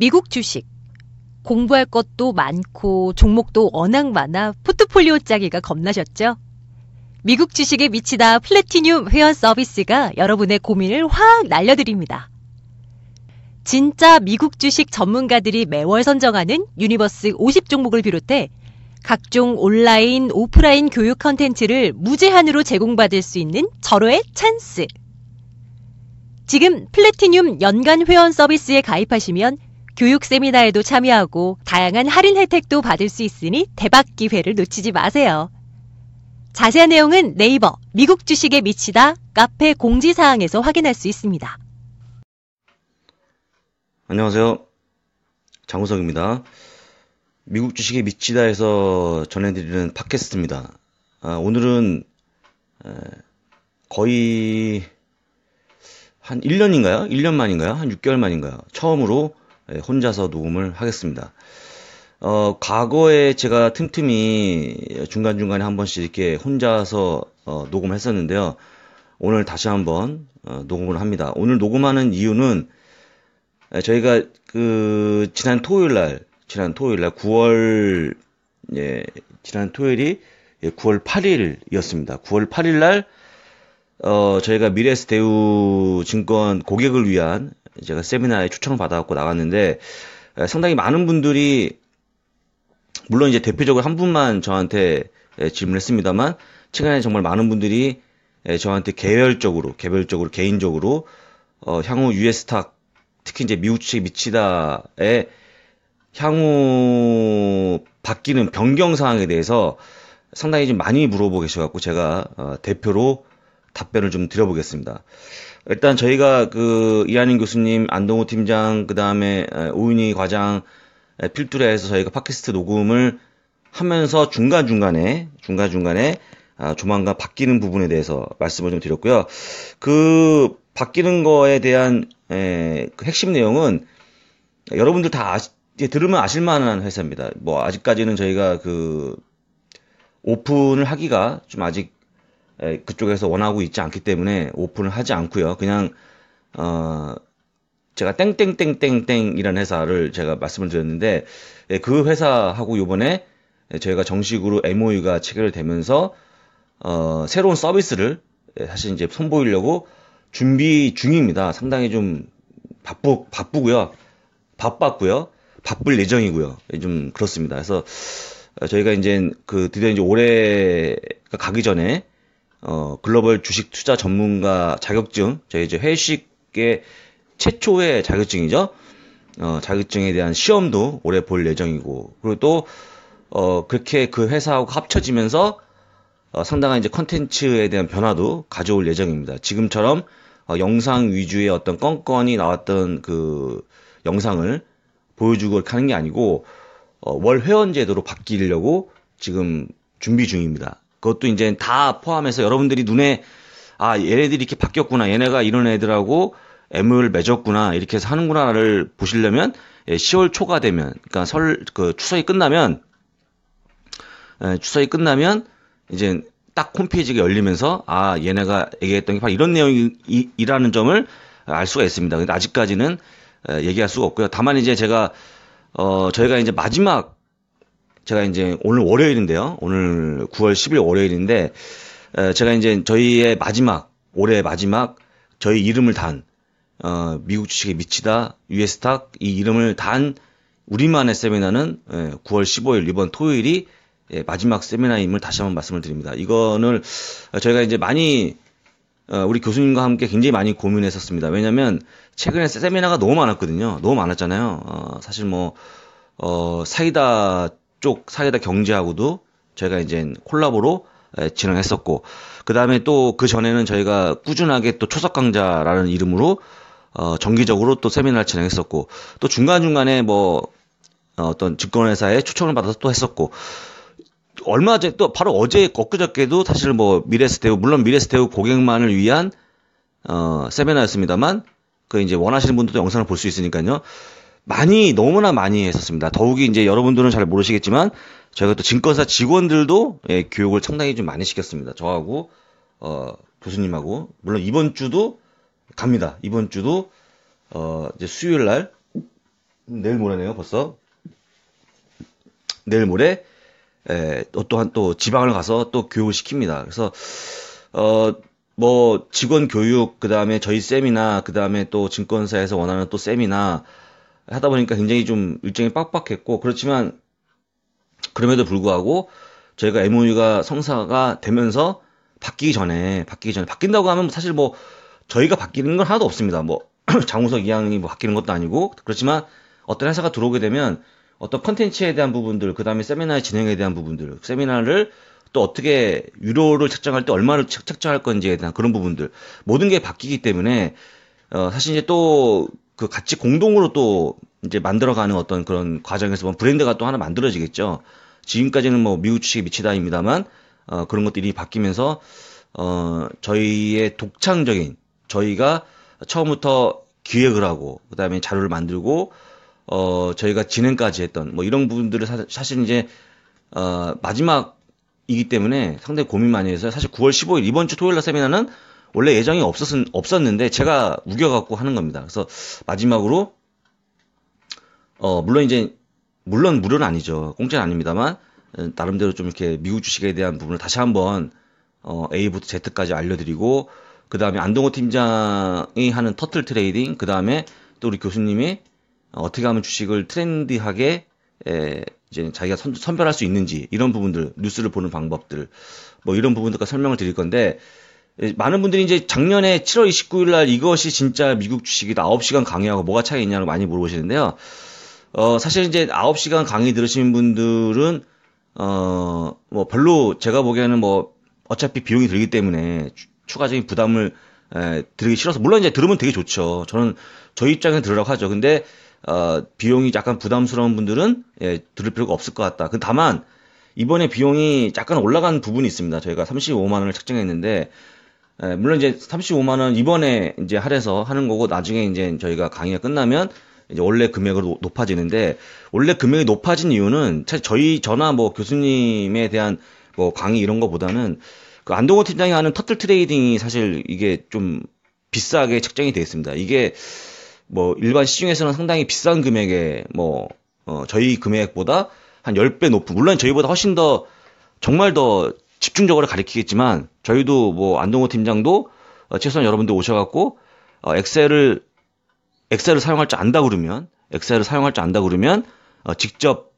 미국 주식. 공부할 것도 많고 종목도 워낙 많아 포트폴리오 짜기가 겁나셨죠? 미국 주식에 미치다 플래티늄 회원 서비스가 여러분의 고민을 확 날려드립니다. 진짜 미국 주식 전문가들이 매월 선정하는 유니버스 50종목을 비롯해 각종 온라인, 오프라인 교육 컨텐츠를 무제한으로 제공받을 수 있는 절호의 찬스. 지금 플래티늄 연간 회원 서비스에 가입하시면 교육 세미나에도 참여하고 다양한 할인 혜택도 받을 수 있으니 대박 기회를 놓치지 마세요. 자세한 내용은 네이버 미국 주식에 미치다 카페 공지사항에서 확인할 수 있습니다. 안녕하세요. 장우석입니다. 미국 주식에 미치다에서 전해드리는 팟캐스트입니다. 아, 오늘은 거의 한 1년인가요? 1년 만인가요? 한 6개월 만인가요? 처음으로 예, 혼자서 녹음을 하겠습니다. 어, 과거에 제가 틈틈이 중간중간에 한 번씩 이렇게 혼자서 어, 녹음을 했었는데요. 오늘 다시 한번 어, 녹음을 합니다. 오늘 녹음하는 이유는 예, 저희가 그 지난 토요일 날 지난 토요일 날 9월 예, 지난 토요일이 9월 예, 8일이었습니다. 9월 8일 날 어, 저희가 미래스 대우 증권 고객을 위한 제가 세미나에 초청받아갖고 나갔는데 상당히 많은 분들이 물론 이제 대표적으로 한 분만 저한테 질문했습니다만 을 최근에 정말 많은 분들이 저한테 개별적으로 개별적으로 개인적으로 어, 향후 유에스탁 특히 이제 미국 측미치다에 향후 바뀌는 변경 사항에 대해서 상당히 좀 많이 물어보 계셔갖고 제가 어, 대표로 답변을 좀 드려보겠습니다. 일단 저희가 그 이한인 교수님, 안동호 팀장, 그 다음에 오윤희 과장 필두레에서 저희가 팟캐스트 녹음을 하면서 중간 중간에 중간 중간에 아, 조만간 바뀌는 부분에 대해서 말씀을 좀 드렸고요. 그 바뀌는 거에 대한 에, 그 핵심 내용은 여러분들 다 아시, 예, 들으면 아실만한 회사입니다. 뭐 아직까지는 저희가 그 오픈을 하기가 좀 아직 그쪽에서 원하고 있지 않기 때문에 오픈을 하지 않고요. 그냥 어 제가 땡땡땡땡땡이라는 회사를 제가 말씀을 드렸는데 예, 그 회사하고 요번에 저희가 정식으로 MOU가 체결되면서 어 새로운 서비스를 사실 이제 선보이려고 준비 중입니다. 상당히 좀 바쁘 바쁘고요. 바빴고요. 바쁠 예정이고요. 예, 좀 그렇습니다. 그래서 저희가 이제 그 드디어 이제 올해 가기 전에 어, 글로벌 주식 투자 전문가 자격증, 저희 이제 회식의 최초의 자격증이죠. 어, 자격증에 대한 시험도 올해 볼 예정이고, 그리고 또, 어, 그렇게 그 회사하고 합쳐지면서 어, 상당한 이제 컨텐츠에 대한 변화도 가져올 예정입니다. 지금처럼 어, 영상 위주의 어떤 건건이 나왔던 그 영상을 보여주고 하는 게 아니고 어, 월 회원제도로 바뀌려고 지금 준비 중입니다. 그것도 이제 다 포함해서 여러분들이 눈에 아 얘네들이 이렇게 바뀌었구나 얘네가 이런 애들하고 애물 맺었구나 이렇게 해서 하는구나를 보시려면 10월 예, 초가 되면 그러니까 설 그 추석이 끝나면 예, 추석이 끝나면 이제 딱 홈페이지가 열리면서 아 얘네가 얘기했던 게 바로 이런 내용이라는 점을 알 수가 있습니다. 근데 아직까지는 예, 얘기할 수가 없고요. 다만 이제 제가 어 저희가 이제 마지막 제가 이제 오늘 월요일인데요. 오늘 9월 10일 월요일인데 제가 이제 저희의 마지막 올해 마지막 저희 이름을 단 어, 미국 주식에 미치다 유에스탁 이 이름을 단 우리만의 세미나는 9월 15일 이번 토요일이 예, 마지막 세미나임을 다시 한번 말씀을 드립니다. 이거는 어, 저희가 이제 많이 어, 우리 교수님과 함께 굉장히 많이 고민했었습니다. 왜냐하면 최근에 세미나가 너무 많았거든요. 너무 많았잖아요. 어, 사실 뭐 어, 사이다 쪽 사이다 경제하고도 저희가 이제 콜라보로 진행했었고 그 다음에 또 그 전에는 저희가 꾸준하게 또 초석 강좌라는 이름으로 어, 정기적으로 또 세미나를 진행했었고 또 중간 중간에 뭐 어, 어떤 증권회사의 초청을 받아서 또 했었고 얼마 전에 또 바로 어제 엊그저께도 사실 뭐 미래스테우 물론 미래스테우 고객만을 위한 어, 세미나였습니다만 그 이제 원하시는 분들도 영상을 볼 수 있으니까요. 많이 너무나 많이 했었습니다. 더욱이 이제 여러분들은 잘 모르시겠지만 저희가 또 증권사 직원들도 예, 교육을 상당히 좀 많이 시켰습니다. 저하고 어, 교수님하고 물론 이번 주도 갑니다. 이번 주도 어, 이제 수요일 날 내일 모레네요 벌써 내일 모레 에, 예, 또 또한 또 지방을 가서 또 교육을 시킵니다. 그래서 어, 뭐 직원 교육 그 다음에 저희 세미나 그 다음에 또 증권사에서 원하는 또 세미나 하다 보니까 굉장히 좀 일정이 빡빡했고 그렇지만 그럼에도 불구하고 저희가 MOU가 성사가 되면서 바뀌기 전에 바뀌기 전에 바뀐다고 하면 사실 뭐 저희가 바뀌는 건 하나도 없습니다. 뭐 장우석 이양이 뭐 바뀌는 것도 아니고 그렇지만 어떤 회사가 들어오게 되면 어떤 컨텐츠에 대한 부분들 그다음에 세미나의 진행에 대한 부분들 세미나를 또 어떻게 유료를 책정할 때 얼마를 책정할 건지에 대한 그런 부분들 모든 게 바뀌기 때문에 어 사실 이제 또그 같이 공동으로 또 이제 만들어가는 어떤 그런 과정에서 보면 뭐 브랜드가 또 하나 만들어지겠죠. 지금까지는 뭐 미국 주식 미치다입니다만 어, 그런 것들이 바뀌면서 어, 저희의 독창적인 저희가 처음부터 기획을 하고 그다음에 자료를 만들고 어, 저희가 진행까지 했던 뭐 이런 부분들을 사, 실 이제 어, 마지막이기 때문에 상당히 고민 많이 해서 사실 9월 15일 이번 주 토요일 날 세미나는 원래 예정이 없었, 없었는데 제가 우겨갖고 하는 겁니다. 그래서 마지막으로 어, 물론 이제 물론 무료는 아니죠. 공짜는 아닙니다만 어, 나름대로 좀 이렇게 미국 주식에 대한 부분을 다시 한번 어, A부터 Z까지 알려드리고 그 다음에 안동호 팀장이 하는 터틀 트레이딩 그 다음에 또 우리 교수님이 어떻게 하면 주식을 트렌디하게 에, 이제 자기가 선, 선별할 수 있는지 이런 부분들 뉴스를 보는 방법들 뭐 이런 부분들과 설명을 드릴 건데 예, 많은 분들이 이제 작년에 7월 29일 날 이것이 진짜 미국 주식이다. 9시간 강의하고 뭐가 차이 있냐고 많이 물어보시는데요. 어, 사실 이제 9시간 강의 들으신 분들은, 어, 뭐 별로 제가 보기에는 뭐 어차피 비용이 들기 때문에 추, 추가적인 부담을 에, 예, 들기 싫어서, 물론 이제 들으면 되게 좋죠. 저는 저희 입장에 들으라고 하죠. 근데, 어, 비용이 약간 부담스러운 분들은, 예, 들을 필요가 없을 것 같다. 그 다만, 이번에 비용이 약간 올라간 부분이 있습니다. 저희가 35만원을 책정했는데, 예, 물론 이제 35만 원 이번에 이제 할해서 하는 거고 나중에 이제 저희가 강의가 끝나면 이제 원래 금액으로 높아지는데 원래 금액이 높아진 이유는 사실 저희 저나 뭐 교수님에 대한 뭐 강의 이런 거보다는 그 안동호 팀장이 하는 터틀 트레이딩이 사실 이게 좀 비싸게 책정이 되어 있습니다. 이게 뭐 일반 시중에서는 상당히 비싼 금액에 뭐 어, 저희 금액보다 한 10배 높은 물론 저희보다 훨씬 더 정말 더 집중적으로 가리키겠지만 저희도 뭐 안동호 팀장도 어, 최소한 여러분들 오셔갖고 어, 엑셀을 엑셀을 사용할 줄 안다 그러면 엑셀을 사용할 줄 안다 그러면 어, 직접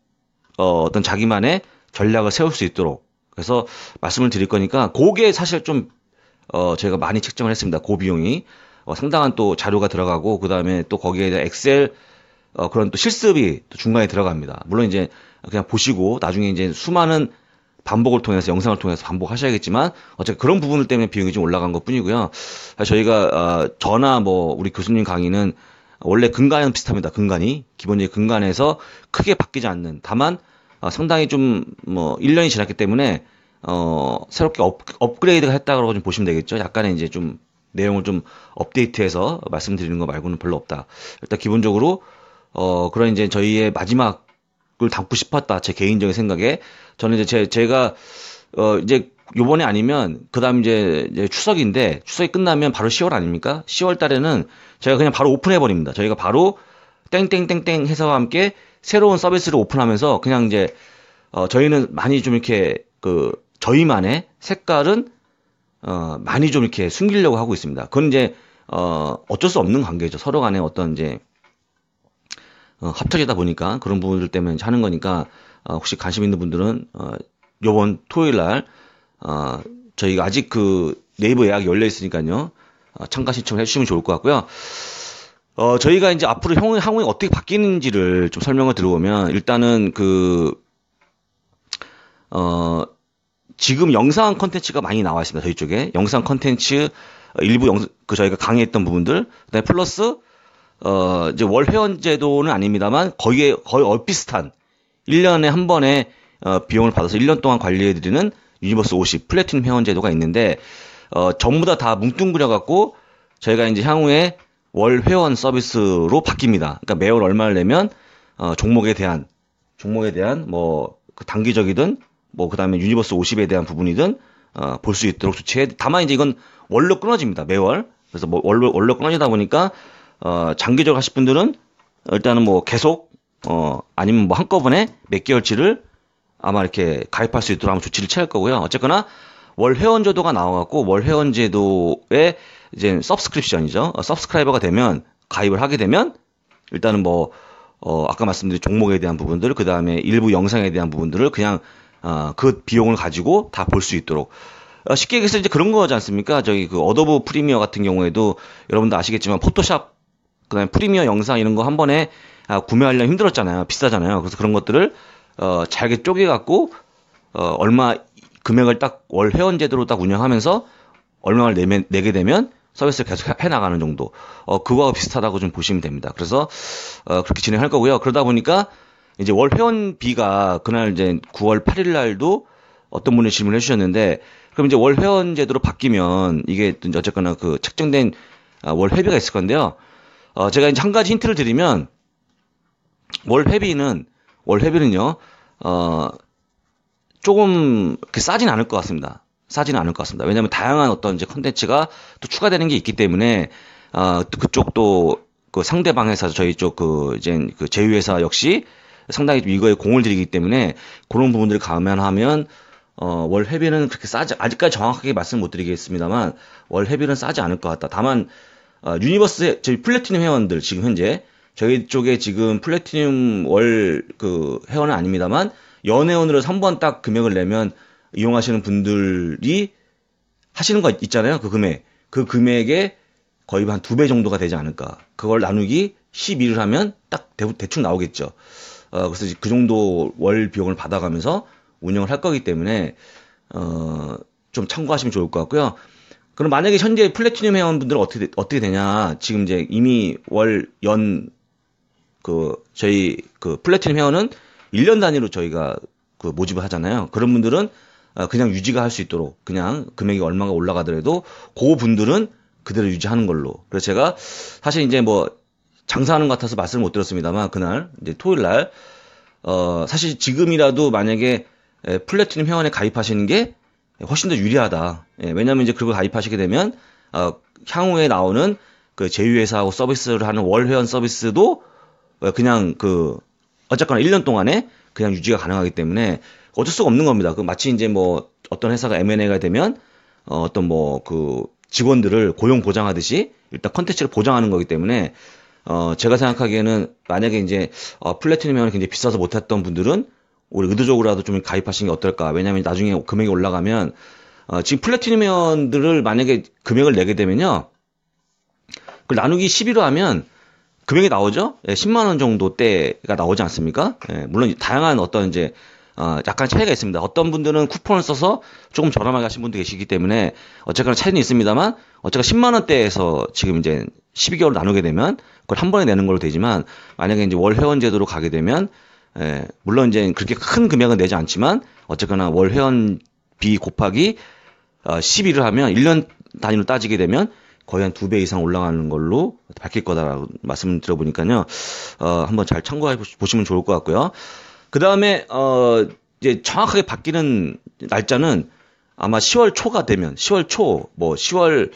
어, 떤 자기만의 전략을 세울 수 있도록 그래서 말씀을 드릴 거니까 그게 사실 좀 어, 저희가 많이 책정을 했습니다. 고 그 비용이 어, 상당한 또 자료가 들어가고 그 다음에 또 거기에 대한 엑셀 그런 또 실습이 중간에 들어갑니다. 물론 이제 그냥 보시고 나중에 이제 수많은 반복을 통해서 영상을 통해서 반복하셔야겠지만 어쨌든 그런 부분들 때문에 비용이 좀 올라간 것 뿐이고요. 저희가 어, 저나 뭐 우리 교수님 강의는 원래 근간은 비슷합니다. 근간이 기본적인 근간에서 크게 바뀌지 않는 다만 어, 상당히 좀뭐 1년이 지났기 때문에 어, 새롭게 업, 업그레이드가 했다고 좀 보시면 되겠죠. 약간의 이제 좀 내용을 좀 업데이트해서 말씀드리는 거 말고는 별로 없다. 일단 기본적으로 어, 그런 이제 저희의 마지막 그걸 담고 싶었다. 제 개인적인 생각에. 저는 이제 제, 제가, 어, 이제 요번에 아니면, 그 다음 이제, 이제 추석인데, 추석이 끝나면 바로 10월 아닙니까? 10월 달에는 제가 그냥 바로 오픈해버립니다. 저희가 바로 땡땡땡땡 회사와 함께 새로운 서비스를 오픈하면서 그냥 이제, 어, 저희는 많이 좀 이렇게 그, 저희만의 색깔은 어, 많이 좀 이렇게 숨기려고 하고 있습니다. 그건 이제, 어, 어쩔 수 없는 관계죠. 서로 간에 어떤 이제, 어, 합쳐이다 보니까 그런 부분들 때문에 하는 거니까 어, 혹시 관심 있는 분들은 어, 요번 토요일 날 어, 저희가 아직 그 네이버 예약이 열려 있으니까요. 어, 참가 신청을 해주시면 좋을 것 같고요. 어, 저희가 이제 앞으로 향후, 향후에 어떻게 바뀌는지를 좀 설명을 들어보면 일단은 그, 어, 지금 영상 컨텐츠가 많이 나와 있습니다. 저희 쪽에. 영상 컨텐츠, 일부 영, 그 저희가 강의했던 부분들, 그다음에 플러스 어, 이제 월회원 제도는 아닙니다만 거기 거의 얼비슷한 1년에 한 번에 어, 비용을 받아서 1년 동안 관리해드리는 유니버스 50 플래티넘 회원 제도가 있는데 어, 전부 다 다 뭉뚱그려 갖고 저희가 이제 향후에 월 회원 서비스로 바뀝니다. 그러니까 매월 얼마를 내면 어, 종목에 대한 종목에 대한 뭐 그 단기적이든 뭐 그다음에 유니버스 50에 대한 부분이든 어, 볼 수 있도록 조치해. 다만 이제 이건 월로 끊어집니다. 매월. 그래서 뭐 월로 월로 끊어지다 보니까 어, 장기적으로 하실 분들은 일단은 뭐 계속 어, 아니면 뭐 한꺼번에 몇 개월치를 아마 이렇게 가입할 수 있도록 아마 조치를 취할 거고요. 어쨌거나 월 회원 제도가 나와갖고 월 회원 제도에 이제 서브스크립션이죠. 서브스크라이버가 어, 되면 가입을 하게 되면 일단은 뭐 어, 아까 말씀드린 종목에 대한 부분들, 그 다음에 일부 영상에 대한 부분들을 그냥 어, 그 비용을 가지고 다 볼 수 있도록 어, 쉽게 얘기해서 이제 그런 거지 않습니까? 저기 그 어도브 프리미어 같은 경우에도 여러분도 아시겠지만 포토샵 그다음에 프리미어 영상 이런 거 한 번에 아, 구매하려면 힘들었잖아요. 비싸잖아요. 그래서 그런 것들을 어, 잘게 쪼개갖고 어, 얼마 금액을 딱 월 회원 제도로 딱 운영하면서 얼마를 내면, 내게 되면 서비스를 계속 해 나가는 정도. 어, 그거와 비슷하다고 좀 보시면 됩니다. 그래서 어, 그렇게 진행할 거고요. 그러다 보니까 이제 월 회원비가 그날 이제 9월 8일 날도 어떤 분이 질문해 을 주셨는데 그럼 이제 월 회원 제도로 바뀌면 이게 어쨌거나 그 책정된 아, 월 회비가 있을 건데요. 어, 제가 이제 한 가지 힌트를 드리면 월 회비는 월 회비는요. 어, 조금 싸진 않을 것 같습니다. 싸진 않을 것 같습니다. 왜냐하면 다양한 어떤 이제 컨텐츠가 또 추가되는 게 있기 때문에 어, 그쪽도 그 상대방 회사 저희 쪽 그 이제 그 제휴 회사 역시 상당히 좀 이거에 공을 들이기 때문에 그런 부분들을 감안하면 어, 월 회비는 그렇게 싸지 아직까지 정확하게 말씀 못 드리겠습니다만 월 회비는 싸지 않을 것 같다. 다만 어, 아, 유니버스 저희 플래티넘 회원들 지금 현재 저희 쪽에 지금 플래티넘 월 그 회원은 아닙니다만 연회원으로 3번 딱 금액을 내면 이용하시는 분들이 하시는 거 있잖아요. 그 금액. 그 금액에 거의 한 두 배 정도가 되지 않을까. 그걸 나누기 12를 하면 딱 대, 충 나오겠죠. 어, 그래서 그 정도 월 비용을 받아가면서 운영을 할 거기 때문에, 어, 좀 참고하시면 좋을 것 같고요. 그럼 만약에 현재 플래티넘 회원분들은 어떻게, 어떻게 되냐. 지금 이제 이미 월, 연, 그, 저희, 그, 플래티넘 회원은 1년 단위로 저희가 그 모집을 하잖아요. 그런 분들은 아, 그냥 유지가 할 수 있도록 그냥 금액이 얼마가 올라가더라도 그 분들은 그대로 유지하는 걸로. 그래서 제가 사실 이제 뭐 장사하는 것 같아서 말씀을 못 드렸습니다만 그날 이제 토요일 날 어, 사실 지금이라도 만약에 플래티넘 회원에 가입하시는 게 훨씬 더 유리하다. 예, 왜냐면 하 이제 그걸 가입하시게 되면 어, 향후에 나오는 그 제휴회사하고 서비스를 하는 월회원 서비스도 어, 그냥 그 어쨌거나 1년 동안에 그냥 유지가 가능하기 때문에 어쩔 수가 없는 겁니다. 그 마치 이제 뭐 어떤 회사가 M&A가 되면 어, 어떤 뭐 그 직원들을 고용 보장하듯이 일단 컨텐츠를 보장하는 거기 때문에 어, 제가 생각하기에는 만약에 이제 어, 플래티넘이 굉장히 비싸서 못했던 분들은 우리 의도적으로라도 좀 가입하시는 게 어떨까? 왜냐하면 나중에 금액이 올라가면 어, 지금 플래티넘 회원들을 만약에 금액을 내게 되면요, 그 나누기 11로 0 하면 금액이 나오죠? 예, 10만 원 정도 때가 나오지 않습니까? 예, 물론 다양한 어떤 이제 어, 약간 차이가 있습니다. 어떤 분들은 쿠폰을 써서 조금 저렴하게 하신 분도 계시기 때문에 어쨌거나 차이는 있습니다만 어쨌거나 10만 원대에서 지금 이제 12개월 나누게 되면 그걸 한 번에 내는 걸로 되지만 만약에 이제 월 회원 제도로 가게 되면 예, 물론 이제 그렇게 큰 금액은 내지 않지만 어쨌거나 월 회원비 곱하기 어, 10일을 하면 1년 단위로 따지게 되면 거의 한 두 배 이상 올라가는 걸로 밝힐 거다라고 말씀 들어보니까요. 어, 한번 잘 참고해 보시면 좋을 것 같고요. 그 다음에, 어, 이제 정확하게 바뀌는 날짜는 아마 10월 초가 되면, 10월 초, 뭐 10월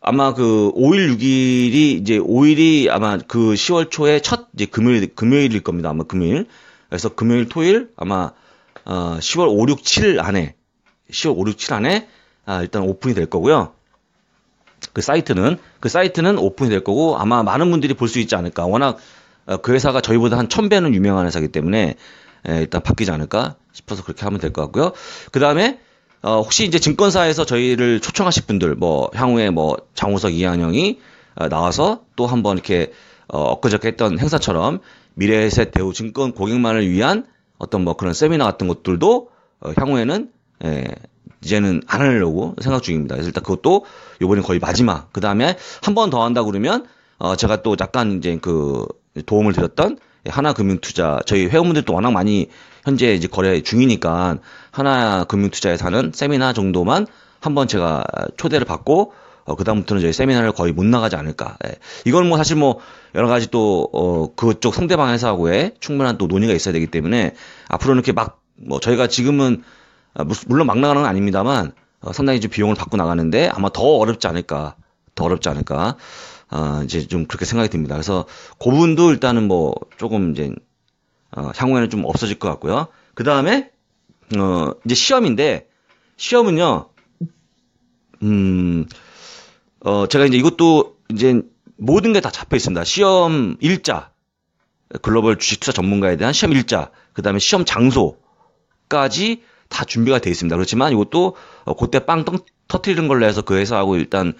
아마 그 5일 6일이 이제 5일이 아마 그 10월 초에 첫 이제 금요일 금요일일 겁니다. 아마 금요일. 그래서 금요일 토일 아마 어 10월 5, 6, 7 안에 10월 5, 6, 7 안에 아 일단 오픈이 될 거고요. 그 사이트는 그 사이트는 오픈이 될 거고 아마 많은 분들이 볼 수 있지 않을까. 워낙 어, 그 회사가 저희보다 한 1000배는 유명한 회사기 때문에 예, 일단 바뀌지 않을까 싶어서 그렇게 하면 될 것 같고요. 그다음에 어, 혹시 이제 증권사에서 저희를 초청하실 분들, 뭐, 향후에 뭐, 장우석 이한영이 어, 나와서 또 한번 이렇게 어, 엊그저께 했던 행사처럼 미래의셋 대우 증권 고객만을 위한 어떤 뭐 그런 세미나 같은 것들도 어, 향후에는 예, 이제는 안 하려고 생각 중입니다. 그래서 일단 그것도 요번에 거의 마지막. 그 다음에 한 번 더 한다 그러면 어, 제가 또 약간 이제 그 도움을 드렸던 예, 하나금융투자 저희 회원분들도 워낙 많이 현재 이제 거래 중이니까 하나금융투자에 사는 세미나 정도만 한번 제가 초대를 받고 어, 그다음부터는 저희 세미나를 거의 못 나가지 않을까. 예. 이건 뭐 사실 뭐 여러 가지 또, 어, 그쪽 상대방 회사하고의 충분한 또 논의가 있어야 되기 때문에 앞으로는 이렇게 막, 뭐 저희가 지금은, 아, 물론 막 나가는 건 아닙니다만 어, 상당히 좀 비용을 받고 나가는데 아마 더 어렵지 않을까. 더 어렵지 않을까. 어, 이제 좀 그렇게 생각이 듭니다. 그래서 고분도 일단은 뭐 조금 이제 어, 향후에는 좀 없어질 것 같고요. 그 다음에 어, 이제 시험인데 시험은요. 음, 어, 제가 이제 이것도 이제 모든 게 다 잡혀 있습니다. 시험 일자, 글로벌 주식투자 전문가에 대한 시험 일자, 그 다음에 시험 장소까지 다 준비가 되어 있습니다. 그렇지만 이것도 어, 그때 빵 터트리는 걸로 해서 그 회사하고 일단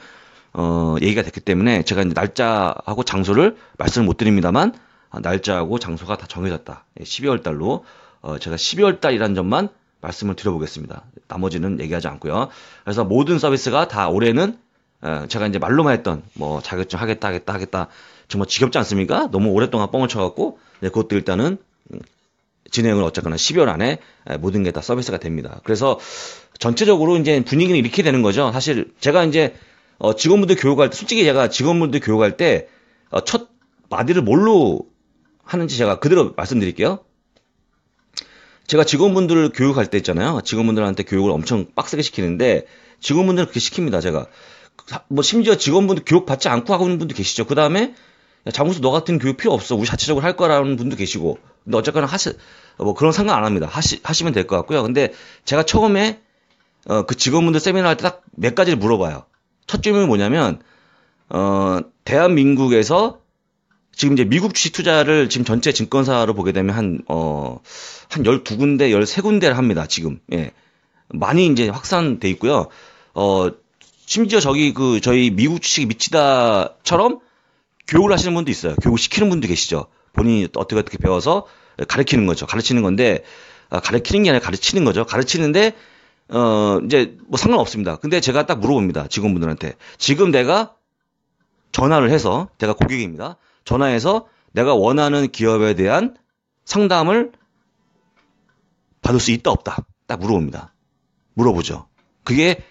어, 얘기가 됐기 때문에 제가 이제 날짜하고 장소를 말씀을 못 드립니다만 아, 날짜하고 장소가 다 정해졌다. 12월 예, 달로 어, 제가 12월 달이라는 점만 말씀을 드려보겠습니다. 나머지는 얘기하지 않고요. 그래서 모든 서비스가 다 올해는 어, 제가 이제 말로만 했던 뭐 자격증 하겠다 하겠다 하겠다 정말 지겹지 않습니까? 너무 오랫동안 뻥을 쳐갖고 네, 그것도 일단은 음, 진행을 어쨌거나 1 2월 안에 모든 게 다 서비스가 됩니다. 그래서 전체적으로 이제 분위기는 이렇게 되는 거죠. 사실 제가 이제 어, 직원분들 교육할 때, 솔직히 제가 직원분들 교육할 때, 어, 첫 마디를 뭘로 하는지 제가 그대로 말씀드릴게요. 제가 직원분들을 교육할 때 있잖아요. 직원분들한테 교육을 엄청 빡세게 시키는데, 직원분들은 그렇게 시킵니다, 제가. 뭐, 심지어 직원분들 교육 받지 않고 하고 있는 분도 계시죠. 그 다음에, 장군수 너 같은 교육 필요 없어. 우리 자체적으로 할 거라는 분도 계시고. 근데 어쨌거나 하시, 뭐 그런 상관 안 합니다. 하시, 하시면 될 것 같고요. 근데 제가 처음에, 어, 그 직원분들 세미나 할 때 딱 몇 가지를 물어봐요. 첫 질문이 뭐냐면 어, 대한민국에서 지금 이제 미국 주식 투자를 지금 전체 증권사로 보게 되면 한, 어, 한 12군데, 13군데를 합니다, 지금. 예. 많이 이제 확산돼 있고요. 어, 심지어 저기 그, 저희 미국 주식이 미치다처럼 교육을 하시는 분도 있어요. 교육시키는 분도 계시죠. 본인이 어떻게 어떻게 배워서 가르치는 거죠. 가르치는 건데, 아, 가르치는 게 아니라 가르치는 거죠. 가르치는데 어, 이제 뭐 상관없습니다. 근데 제가 딱 물어봅니다. 직원분들한테. 지금 내가 전화를 해서, 제가 고객입니다. 전화해서 내가 원하는 기업에 대한 상담을 받을 수 있다, 없다. 딱 물어봅니다. 물어보죠. 그게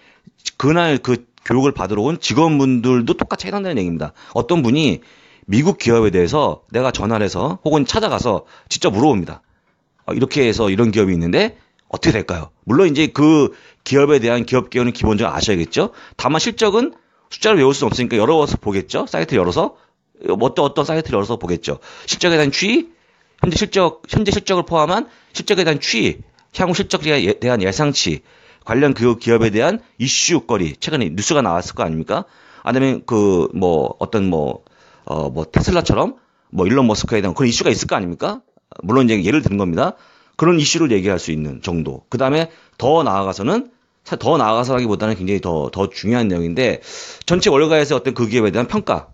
그날 그 교육을 받으러 온 직원분들도 똑같이 해당되는 얘기입니다. 어떤 분이 미국 기업에 대해서 내가 전화를 해서 혹은 찾아가서 직접 물어봅니다. 아, 이렇게 해서 이런 기업이 있는데 어떻게 될까요? 물론 이제 그 기업에 대한 기업 개요는 기본적으로 아셔야겠죠. 다만 실적은 숫자를 외울 수는 없으니까 열어서 보겠죠. 사이트 를 열어서 어떤 어떤 사이트를 열어서 보겠죠. 실적에 대한 추이, 현재 실적 현재 실적을 포함한 실적에 대한 추이, 향후 실적에 대한 예상치, 관련 그 기업에 대한 이슈거리 최근에 뉴스가 나왔을 거 아닙니까? 아니면 그 뭐 어떤 뭐 어뭐 어, 뭐 테슬라처럼 뭐 일론 머스크에 대한 그런 이슈가 있을 거 아닙니까? 물론 이제 예를 드는 겁니다. 그런 이슈를 얘기할 수 있는 정도. 그 다음에 더 나아가서는 더 나아가서라기보다는 굉장히 더, 더 중요한 내용인데 전체 월가에서 어떤 그 기업에 대한 평가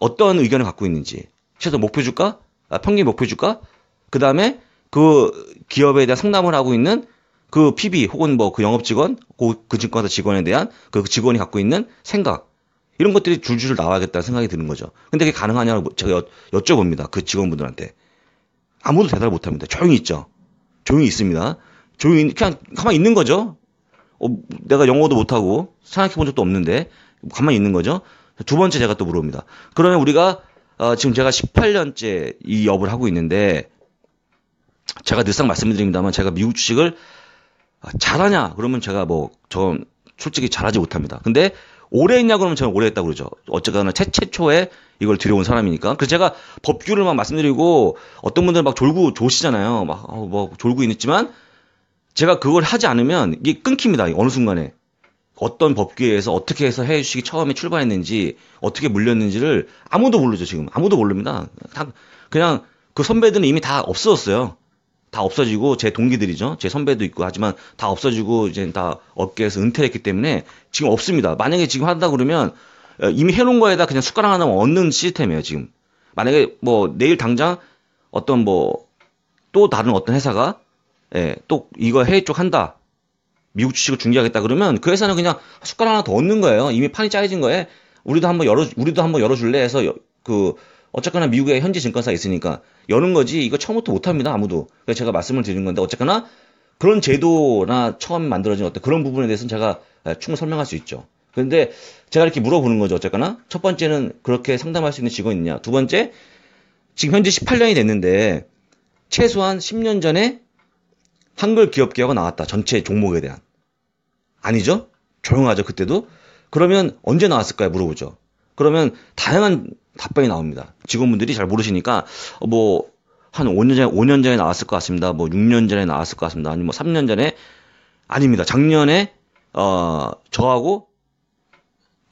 어떤 의견을 갖고 있는지 최소 목표 주가 아, 평균 목표 주가 그 다음에 그 기업에 대한 상담을 하고 있는 그 PB 혹은 뭐 그 영업 직원 그, 그 증권사 직원에 대한 그 직원이 갖고 있는 생각 이런 것들이 줄줄 나와야겠다는 생각이 드는 거죠. 근데 그게 가능하냐고 제가 여, 여쭤봅니다. 그 직원분들한테. 아무도 대답 을못 합니다. 조용히 있죠. 조용히 있습니다. 조용히, 그냥 가만히 있는 거죠. 어, 내가 영어도 못하고 생각해 본 적도 없는데 가만히 있는 거죠. 두 번째 제가 또 물어봅니다. 그러면 우리가 어, 지금 제가 18년째 이 업을 하고 있는데 제가 늘상 말씀드립니다만 제가 미국 주식을 어, 잘하냐? 그러면 제가 뭐, 전 솔직히 잘하지 못합니다. 근데 오래 했냐? 그러면 저는 오래 했다고 그러죠. 어쨌거나 최, 최초의 이걸 들여온 사람이니까. 그래서 제가 법규를 막 말씀드리고 어떤 분들은 막 졸고 조시잖아요. 막, 어, 뭐, 졸고 있지만 제가 그걸 하지 않으면 이게 끊깁니다. 어느 순간에. 어떤 법규에 서 어떻게 해서 해외주식이 처음에 출발했는지 어떻게 물렸는지를 아무도 모르죠 지금 아무도 모릅니다 다 그냥 그 선배들은 이미 다 없어졌어요 다 없어지고 제 동기들이죠 제 선배도 있고 하지만 다 없어지고 이제 다 업계에서 은퇴했기 때문에 지금 없습니다 만약에 지금 한다 그러면 어, 이미 해놓은 거에다 그냥 숟가락 하나만 얹는 시스템이에요, 지금. 만약에 뭐 내일 당장 어떤 뭐 또 다른 어떤 회사가 예, 또 이거 해외 쪽 한다. 미국 주식을 중개하겠다 그러면 그 회사는 그냥 숟가락 하나 더 얹는 거예요. 이미 판이 짜여진 거에 우리도 한번 열어 우리도 한번 열어 줄래 해서 그 어쨌거나 미국에 현지 증권사 있으니까 여는 거지 이거 처음부터 못 합니다. 아무도. 그래서 제가 말씀을 드리는 건데 어쨌거나 그런 제도나 처음 만들어진 어떤 그런 부분에 대해서는 제가 예, 충분히 설명할 수 있죠. 그런데 제가 이렇게 물어보는 거죠. 어쨌거나 첫 번째는 그렇게 상담할 수 있는 직원이 있냐. 두 번째 지금 현재 18년이 됐는데 최소한 10년 전에 한글 기업 개혁가 나왔다. 전체 종목에 대한. 아니죠? 조용하죠. 그때도. 그러면 언제 나왔을까요? 물어보죠. 그러면 다양한 답변이 나옵니다. 직원분들이 잘 모르시니까 어, 뭐한 5년 전에 5년 전에 나왔을 것 같습니다. 뭐 6년 전에 나왔을 것 같습니다. 아니면 뭐 3년 전에 아닙니다. 작년에 어 저하고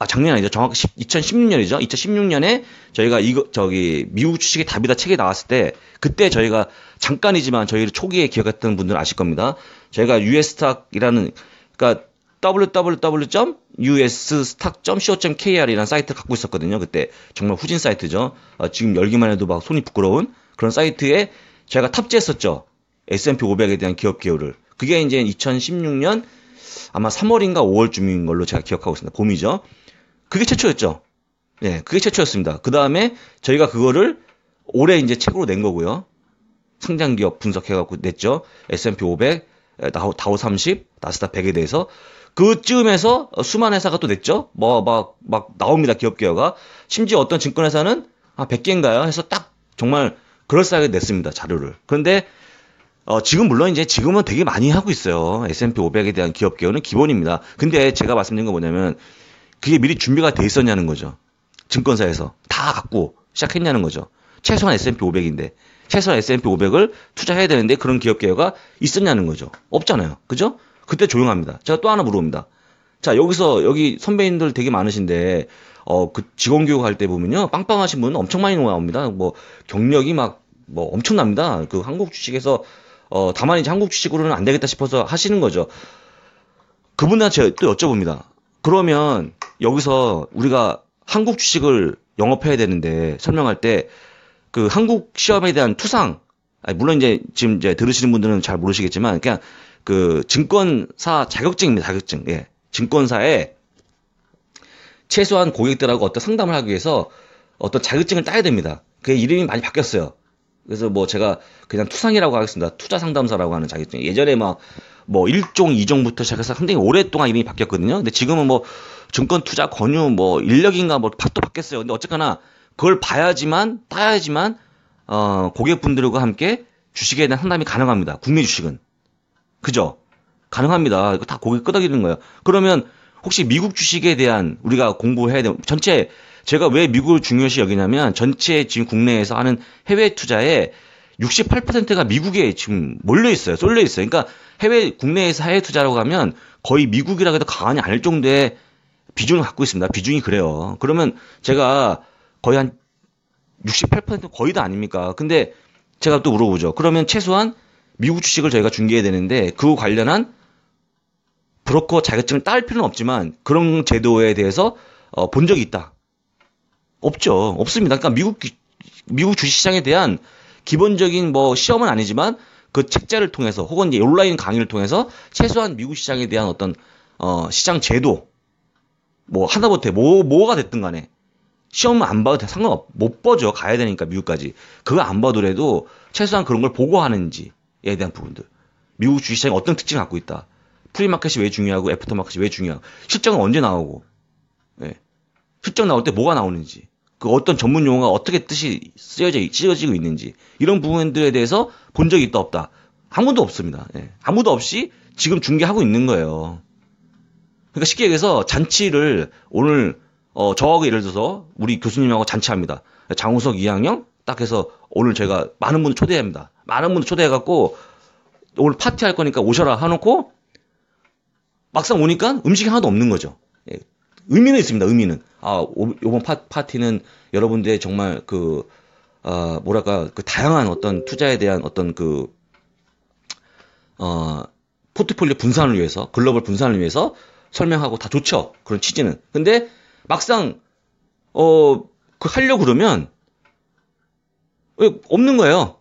아, 작년 아니죠. 정확히 10, 2016년이죠. 2016년에 저희가 이거, 저기, 미국 주식의 답이다 책이 나왔을 때, 그때 저희가 잠깐이지만 저희를 초기에 기억했던 분들은 아실 겁니다. 저희가 US탁이라는, 그러니까 www.usstock.co.kr이라는 사이트를 갖고 있었거든요. 그때 정말 후진 사이트죠. 아, 지금 열기만 해도 막 손이 부끄러운 그런 사이트에 제가 탑재했었죠. S&P 500에 대한 기업 개요를. 그게 이제 2016년 아마 3월인가 5월쯤인 걸로 제가 기억하고 있습니다. 봄이죠. 그게 최초였죠. 예, 그게 최초였습니다. 그 다음에 저희가 그거를 올해 이제 책으로 낸 거고요. 성장 기업 분석해갖고 냈죠. S&P 500, 다우, 다우 30, 나스닥 100에 대해서. 그쯤에서 수많은 회사가 또 냈죠. 뭐, 막, 막 나옵니다. 기업 개혁가. 심지어 어떤 증권회사는 아, 100개인가요? 해서 딱 정말 그럴싸하게 냈습니다. 자료를. 그런데 어, 지금 물론 이제 지금은 되게 많이 하고 있어요. S&P 500에 대한 기업 개혁은 기본입니다. 근데 제가 말씀드린 거 뭐냐면 그게 미리 준비가 돼 있었냐는 거죠. 증권사에서 다 갖고 시작했냐는 거죠. 최소한 S&P 500인데 최소한 S&P 500을 투자해야 되는데 그런 기업 개혁이 있었냐는 거죠. 없잖아요. 그죠? 그때 조용합니다. 제가 또 하나 물어봅니다. 자, 여기서 여기 선배님들 되게 많으신데 어, 그 직원 교육할 때 보면요. 빵빵하신 분 엄청 많이 나옵니다. 뭐 경력이 막 뭐 엄청납니다. 그 한국 주식에서 어, 다만 이제 한국 주식으로는 안 되겠다 싶어서 하시는 거죠. 그분한테 또 여쭤봅니다. 그러면 여기서 우리가 한국 주식을 영업해야 되는데 설명할 때 그 한국 시험에 대한 투상 아니 물론 이제 지금 이제 들으시는 분들은 잘 모르시겠지만 그냥 그 증권사 자격증입니다 자격증 예 증권사에 최소한 고객들하고 어떤 상담을 하기 위해서 어떤 자격증을 따야 됩니다 그 이름이 많이 바뀌었어요 그래서 뭐 제가 그냥 투상이라고 하겠습니다 투자 상담사라고 하는 자격증 예전에 막뭐 1종, 2종부터 시작해서 상당히 오랫동안 이름이 바뀌었거든요. 근데 지금은 뭐 증권 투자 권유 뭐 인력인가 뭐 팍도 바뀌었어요. 근데 어쨌거나 그걸 봐야지만 따야지만 어, 고객분들과 함께 주식에 대한 상담이 가능합니다. 국내 주식은. 그죠? 가능합니다. 이거 다 고객 끄덕이는 거예요. 그러면 혹시 미국 주식에 대한 우리가 공부해야 되는 전체 제가 왜 미국을 중요시 여기냐면 전체 지금 국내에서 하는 해외 투자에 68%가 미국에 지금 몰려 있어요. 쏠려 있어요. 그러니까 해외 국내에서 해외 투자라고 하면 거의 미국이라고 해도 과언이 아닐 정도의 비중을 갖고 있습니다. 비중이 그래요. 그러면 제가 거의 한 68% 거의 다 아닙니까? 근데 제가 또 물어보죠. 그러면 최소한 미국 주식을 저희가 중개해야 되는데 그 관련한 브로커 자격증을 딸 필요는 없지만 그런 제도에 대해서 어, 본 적이 있다. 없죠. 없습니다. 그러니까 미국 미국 주식시장에 대한 기본적인 뭐 시험은 아니지만 그 책자를 통해서 혹은 이제 온라인 강의를 통해서 최소한 미국 시장에 대한 어떤 어, 시장 제도 뭐 하다못해 뭐 뭐가 됐든 간에 시험은 안 봐도 상관없 못 보죠 가야 되니까 미국까지 그거 안 봐도라도 최소한 그런 걸 보고 하는지에 대한 부분들 미국 주식시장이 어떤 특징을 갖고 있다 프리마켓이 왜 중요하고 애프터마켓이 왜 중요하고 실적은 언제 나오고 예. 실적 나올 때 뭐가 나오는지 그 어떤 전문 용어가 어떻게 뜻이 쓰여져 찢어지고 있는지 이런 부분들에 대해서 본 적이 있다 없다 아무도 없습니다. 예. 아무도 없이 지금 중계하고 있는 거예요. 그러니까 쉽게 얘기해서 잔치를 오늘 어 저하고 예를 들어서 우리 교수님하고 잔치합니다. 장우석 2학년 딱 해서 오늘 제가 많은 분을 초대합니다. 많은 분을 초대해갖고 오늘 파티할 거니까 오셔라 해놓고 막상 오니까 음식이 하나도 없는 거죠. 예. 의미는 있습니다. 의미는 아, 요번 파, 티는 여러분들의 정말 그, 아, 뭐랄까, 그 다양한 어떤 투자에 대한 어떤 그, 어, 포트폴리오 분산을 위해서, 글로벌 분산을 위해서 설명하고 다 좋죠. 그런 취지는. 근데 막상, 어, 그 하려고 그러면, 어, 없는 거예요.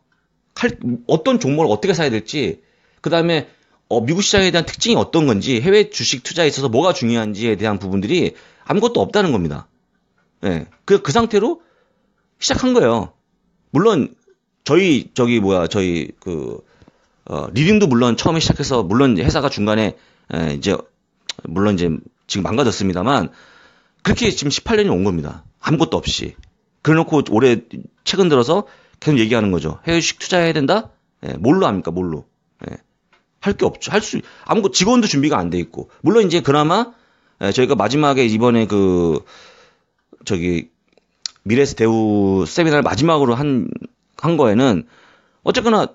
어떤 종목을 어떻게 사야 될지, 그 다음에, 어, 미국 시장에 대한 특징이 어떤 건지, 해외 주식 투자에 있어서 뭐가 중요한지에 대한 부분들이 아무것도 없다는 겁니다. 예. 그, 그 상태로 시작한 거예요. 물론, 저희, 저기, 뭐야, 저희, 그, 어, 리딩도 물론 처음에 시작해서, 물론 회사가 중간에, 예, 이제, 물론 이제 지금 망가졌습니다만, 그렇게 지금 18년이 온 겁니다. 아무것도 없이. 그래놓고 올해, 최근 들어서 계속 얘기하는 거죠. 해외식 투자해야 된다? 예, 뭘로 합니까? 뭘로. 예. 할 게 없죠. 할 수, 아무것, 도 직원도 준비가 안 돼 있고. 물론 이제 그나마, 예, 저희가 마지막에 이번에 그 저기 미래스 대우 세미나를 마지막으로 한 한 거에는 어쨌거나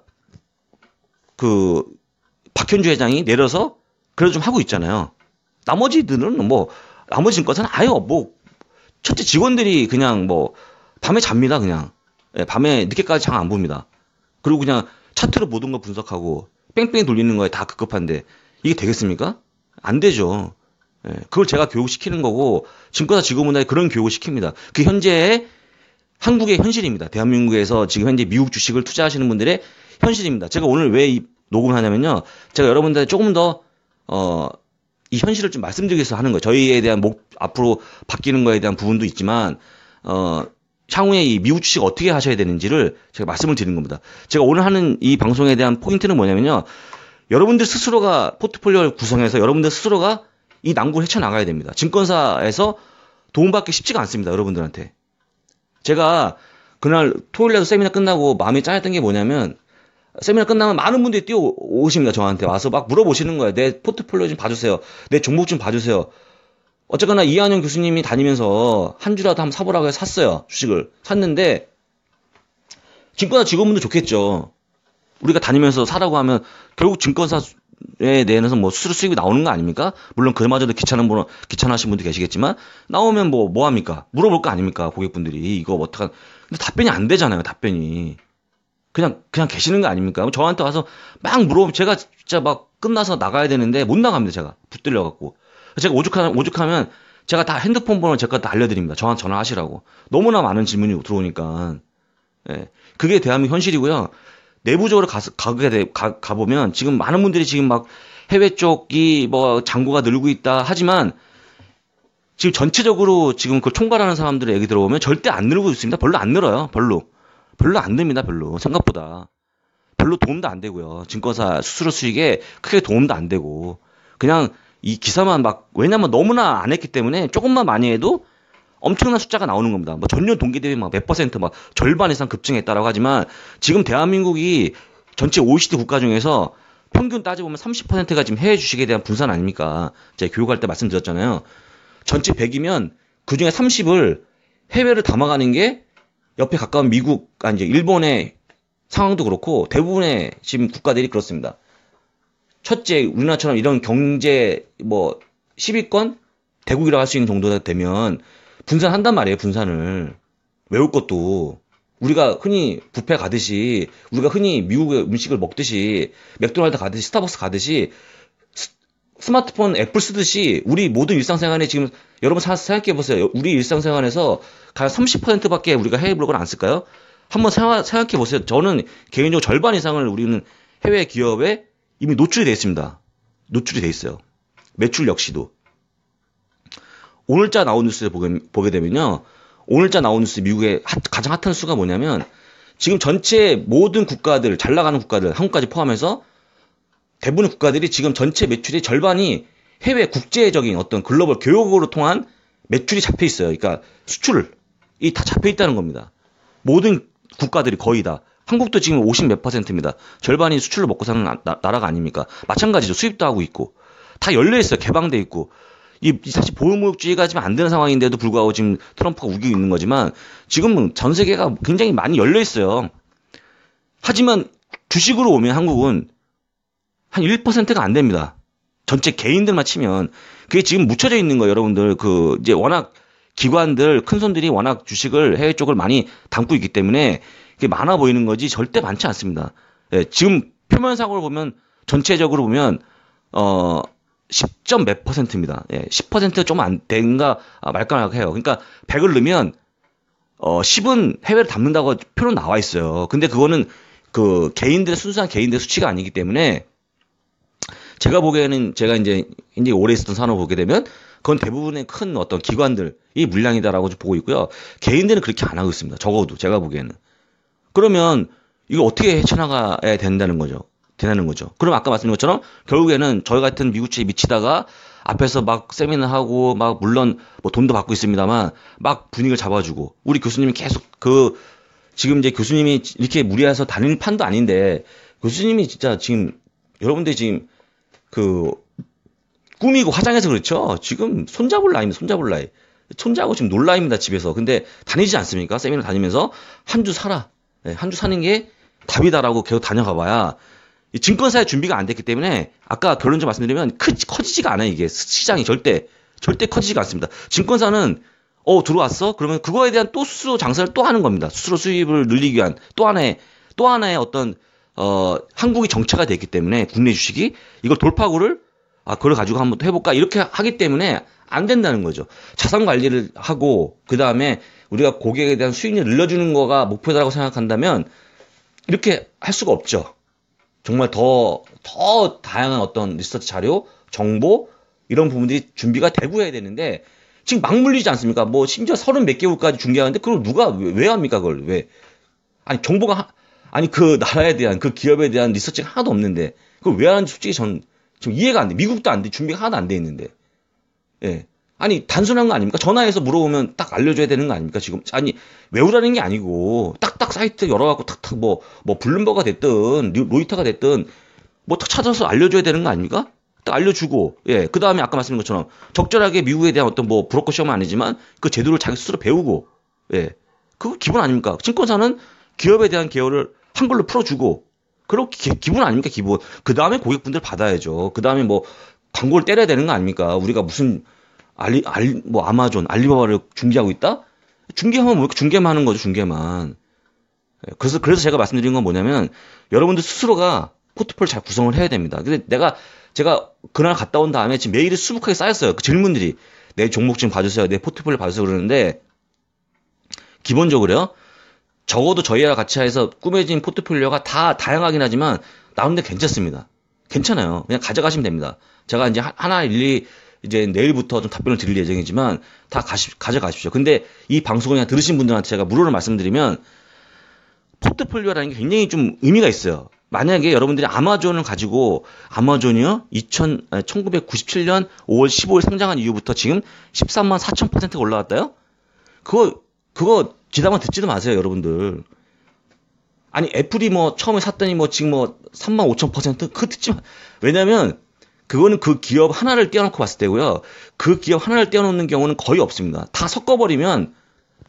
그 박현주 회장이 내려서 그래도 좀 하고 있잖아요. 나머지들은 뭐 나머지 것은 아예 뭐 첫째 직원들이 그냥 뭐 밤에 잡니다 그냥 예, 밤에 늦게까지 장안 봅니다. 그리고 그냥 차트로 모든 걸 분석하고 뺑뺑이 돌리는 거에 다 급급한데 이게 되겠습니까? 안 되죠. 예, 그걸 제가 교육시키는 거고 증권사 직업문화에 그런 교육을 시킵니다. 그 현재의 한국의 현실입니다. 대한민국에서 지금 현재 미국 주식을 투자하시는 분들의 현실입니다. 제가 오늘 왜 이 녹음하냐면요. 을 제가 여러분들한테 조금 더, 어, 이 현실을 좀 말씀드리기 위해서 하는 거예요. 저희에 대한 목, 앞으로 바뀌는 거에 대한 부분도 있지만, 어, 향후에 이 미국 주식 어떻게 하셔야 되는지를 제가 말씀을 드리는 겁니다. 제가 오늘 하는 이 방송에 대한 포인트는 뭐냐면요. 여러분들 스스로가 포트폴리오를 구성해서 여러분들 스스로가 이난구를 헤쳐나가야 됩니다. 증권사에서 도움받기 쉽지가 않습니다. 여러분들한테. 제가 그날 토요일에도 세미나 끝나고 마음이 짠했던 게 뭐냐면 세미나 끝나면 많은 분들이 뛰어오십니다. 저한테 와서 막 물어보시는 거예요. 내 포트폴리오 좀 봐주세요. 내 종목 좀 봐주세요. 어쨌거나 이한영 교수님이 다니면서 한 주라도 한번 사보라고 해서 샀어요. 주식을. 샀는데 증권사 직원분도 좋겠죠. 우리가 다니면서 사라고 하면 결국 증권사 에 내에는 뭐 수수료 수입이 나오는 거 아닙니까? 물론 그마저도 귀찮은 분, 은 귀찮아하신 분도 계시겠지만 나오면 뭐뭐 뭐 합니까? 물어볼 거 아닙니까? 고객분들이 이거 뭐 어떡하? 근데 답변이 안 되잖아요. 답변이 그냥 그냥 계시는 거 아닙니까? 저한테 와서 막 물어보면 제가 진짜 막 끝나서 나가야 되는데 못 나갑니다. 제가 붙들려 갖고 제가 오죽하면 오죽하면 제가 다 핸드폰 번호 제가 다 알려드립니다. 저한테 전화하시라고 너무나 많은 질문이 들어오니까 예, 그게 대한민국 현실이고요. 내부적으로 가, 서 가게 돼, 가, 가보면 지금 많은 분들이 지금 막 해외 쪽이 뭐 장고가 늘고 있다 하지만 지금 전체적으로 지금 그 총괄하는 사람들의 얘기 들어보면 절대 안 늘고 있습니다. 별로 안 늘어요. 별로. 별로 안됩니다 별로. 생각보다. 별로 도움도 안 되고요. 증권사 수수료 수익에 크게 도움도 안 되고. 그냥 이 기사만 막, 왜냐면 너무나 안 했기 때문에 조금만 많이 해도 엄청난 숫자가 나오는 겁니다. 뭐 전년 동기 대비 막 몇 퍼센트 막 절반 이상 급증했다라고 하지만 지금 대한민국이 전체 OECD 국가 중에서 평균 따져보면 30%가 지금 해외 주식에 대한 분산 아닙니까? 제가 교육할 때 말씀드렸잖아요. 전체 100이면 그 중에 30을 해외를 담아가는 게 옆에 가까운 미국, 아 이제 일본의 상황도 그렇고 대부분의 지금 국가들이 그렇습니다. 첫째, 우리나라처럼 이런 경제 뭐 10위권 대국이라고 할 수 있는 정도 되면 분산한단 말이에요, 분산을. 외울 것도. 우리가 흔히 부페 가듯이, 우리가 흔히 미국의 음식을 먹듯이, 맥도날드 가듯이, 스타벅스 가듯이, 스마트폰 애플 쓰듯이 우리 모든 일상생활에 지금 여러분 생각해 보세요. 우리 일상생활에서 가약 30%밖에 우리가 해외 블로그를 안 쓸까요? 한번 생각해 보세요. 저는 개인적으로 절반 이상을 우리는 해외 기업에 이미 노출이 되어 있습니다. 노출이 되어 있어요. 매출 역시도. 오늘자 나온 뉴스를 보게, 보게 되면요. 오늘자 나온 뉴스 미국의 핫, 가장 핫한 수가 뭐냐면 지금 전체 모든 국가들 잘 나가는 국가들 한국까지 포함해서 대부분의 국가들이 지금 전체 매출의 절반이 해외 국제적인 어떤 글로벌 교육으로 통한 매출이 잡혀 있어요. 그러니까 수출이 다 잡혀 있다는 겁니다. 모든 국가들이 거의 다 한국도 지금 50 몇 퍼센트입니다. 절반이 수출로 먹고 사는 나, 라가 아닙니까? 마찬가지죠. 수입도 하고 있고 다 열려 있어요. 개방돼 있고 이 사실 보호무역주의가 지금 안 되는 상황인데도 불구하고 지금 트럼프가 우기고 있는 거지만 지금 전 세계가 굉장히 많이 열려 있어요. 하지만 주식으로 오면 한국은 한 1%가 안 됩니다. 전체 개인들만 치면 그게 지금 묻혀져 있는 거예요, 여러분들. 그 이제 워낙 기관들 큰 손들이 워낙 주식을 해외 쪽을 많이 담고 있기 때문에 그게 많아 보이는 거지 절대 많지 않습니다. 예, 지금 표면상으로 보면 전체적으로 보면 어 10점 몇 퍼센트입니다. 예, 10%좀 안 된가 아, 말까 나 해요. 그러니까 100을 넣으면 어, 10은 해외를 담는다고 표로 나와 있어요. 근데 그거는 그 개인들의 순수한 개인들의 수치가 아니기 때문에 제가 보기에는 제가 이제 굉장 오래 있었던 산업을 보게 되면 그건 대부분의 큰 어떤 기관들이 물량이다라고 보고 있고요. 개인들은 그렇게 안 하고 있습니다. 적어도 제가 보기에는. 그러면 이거 어떻게 헤쳐나가야 된다는 거죠. 되는 거죠. 그럼 아까 말씀드린 것처럼 결국에는 저희 같은 미국주에 미치다가 앞에서 막 세미나 하고 막 물론 뭐 돈도 받고 있습니다만 막 분위기를 잡아주고 우리 교수님이 계속 그 지금 이제 교수님이 이렇게 무리해서 다니는 판도 아닌데 교수님이 진짜 지금 여러분들 지금 그 꾸미고 화장해서 그렇죠. 지금 손잡을 나이입니다. 손잡을 나이. 손자하고 지금 놀라입니다 집에서. 근데 다니지 않습니까? 세미나 다니면서 한 주 살아. 네, 한주 사는 게 답이다라고 계속 다녀가봐야 증권사의 준비가 안 됐기 때문에 아까 결론좀 말씀드리면 크, 커지지가 않아요 이게 시장이 절대 절대 커지지가 않습니다. 증권사는 어 들어왔어 그러면 그거에 대한 또 수수료 장사를 또 하는 겁니다. 수수료 수입을 늘리기 위한 또 하나의 또 하나의 어떤 어 한국이 정체가 됐기 때문에 국내 주식이 이걸 돌파구를 아 그걸 가지고 한번 또 해볼까 이렇게 하기 때문에 안 된다는 거죠. 자산 관리를 하고 그 다음에 우리가 고객에 대한 수익률을 늘려주는 거가 목표다라고 생각한다면 이렇게 할 수가 없죠. 정말 더, 더 다양한 어떤 리서치 자료, 정보, 이런 부분들이 준비가 되고 해야 되는데, 지금 막 물리지 않습니까? 뭐, 심지어 서른 몇 개월까지 중계하는데, 그걸 누가, 왜, 왜 합니까, 그걸? 왜? 아니, 정보가, 하, 아니, 그 나라에 대한, 그 기업에 대한 리서치가 하나도 없는데, 그걸 왜 하는지 솔직히 전, 좀 이해가 안 돼. 미국도 안 돼. 준비가 하나도 안 돼 있는데. 예. 아니 단순한 거 아닙니까? 전화해서 물어보면 딱 알려줘야 되는 거 아닙니까? 지금 아니 외우라는 게 아니고 딱딱 사이트 열어갖고 탁탁 뭐뭐 뭐 블룸버가 됐든 로이터가 됐든 뭐딱 찾아서 알려줘야 되는 거 아닙니까? 딱 알려주고 예그 다음에 아까 말씀드린 것처럼 적절하게 미국에 대한 어떤 뭐 브로커 시험은 아니지만 그 제도를 자기 스스로 배우고 예 그거 기본 아닙니까? 증권사는 기업에 대한 계열을 한글로 풀어주고 그렇게 기본 아닙니까 기본 그 다음에 고객분들 받아야죠 그 다음에 뭐 광고를 때려야 되는 거 아닙니까? 우리가 무슨 알리 알뭐 아마존, 알리바바를 중개하고 있다? 중개하면 뭐 중개만 하는 거죠, 중개만. 예, 그래서 그래서 제가 말씀드린 건 뭐냐면 여러분들 스스로가 포트폴리오 잘 구성을 해야 됩니다. 근데 내가 제가 그날 갔다 온 다음에 지금 메일이 수북하게 쌓였어요. 그 질문들이 내 종목 좀 봐주세요, 내 포트폴리오 봐주세요 그러는데 기본적으로요. 적어도 저희와 같이 해서 꾸며진 포트폴리오가 다 다양하긴 하지만 나름대로 괜찮습니다. 괜찮아요. 그냥 가져가시면 됩니다. 제가 이제 하나, 일리 이제 내일부터 좀 답변을 드릴 예정이지만 다 가시, 가져가십시오. 근데 이 방송을 그냥 들으신 분들한테 제가 무료로 말씀드리면 포트폴리오라는 게 굉장히 좀 의미가 있어요. 만약에 여러분들이 아마존을 가지고 아마존이요 2000, 1997년 5월 15일 상장한 이후부터 지금 13만 4천 퍼센트가 올라왔다요? 그거 그거 지담만 듣지도 마세요 여러분들. 아니 애플이 뭐 처음에 샀더니 뭐 지금 뭐 3만 5천 퍼센트 그거 듣지 마. 왜냐면 그거는 그 기업 하나를 떼어놓고 봤을 때고요. 그 기업 하나를 떼어놓는 경우는 거의 없습니다. 다 섞어버리면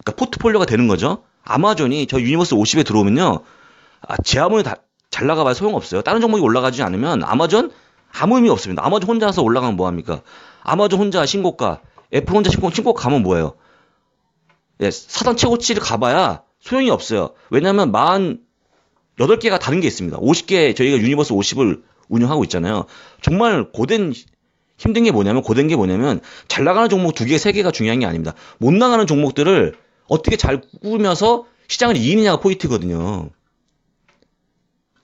그러니까 포트폴리오가 되는 거죠. 아마존이 저 유니버스 50에 들어오면요. 아, 제 아무리 잘 나가봐야 소용없어요. 다른 종목이 올라가지 않으면 아마존 아무 의미 없습니다. 아마존 혼자서 올라가면 뭐합니까? 아마존 혼자 신고가, 애플 혼자 신고, 신고가 면 뭐예요? 예, 사단 최고치를 가봐야 소용이 없어요. 왜냐하면 만 8개가 다른 게 있습니다. 50개 저희가 유니버스 50을 운영하고 있잖아요. 정말 고된 힘든 게 뭐냐면 고된 게 뭐냐면 잘 나가는 종목 두 개, 세 개가 중요한 게 아닙니다. 못 나가는 종목들을 어떻게 잘꾸며서 시장을 이기느냐가 포인트거든요.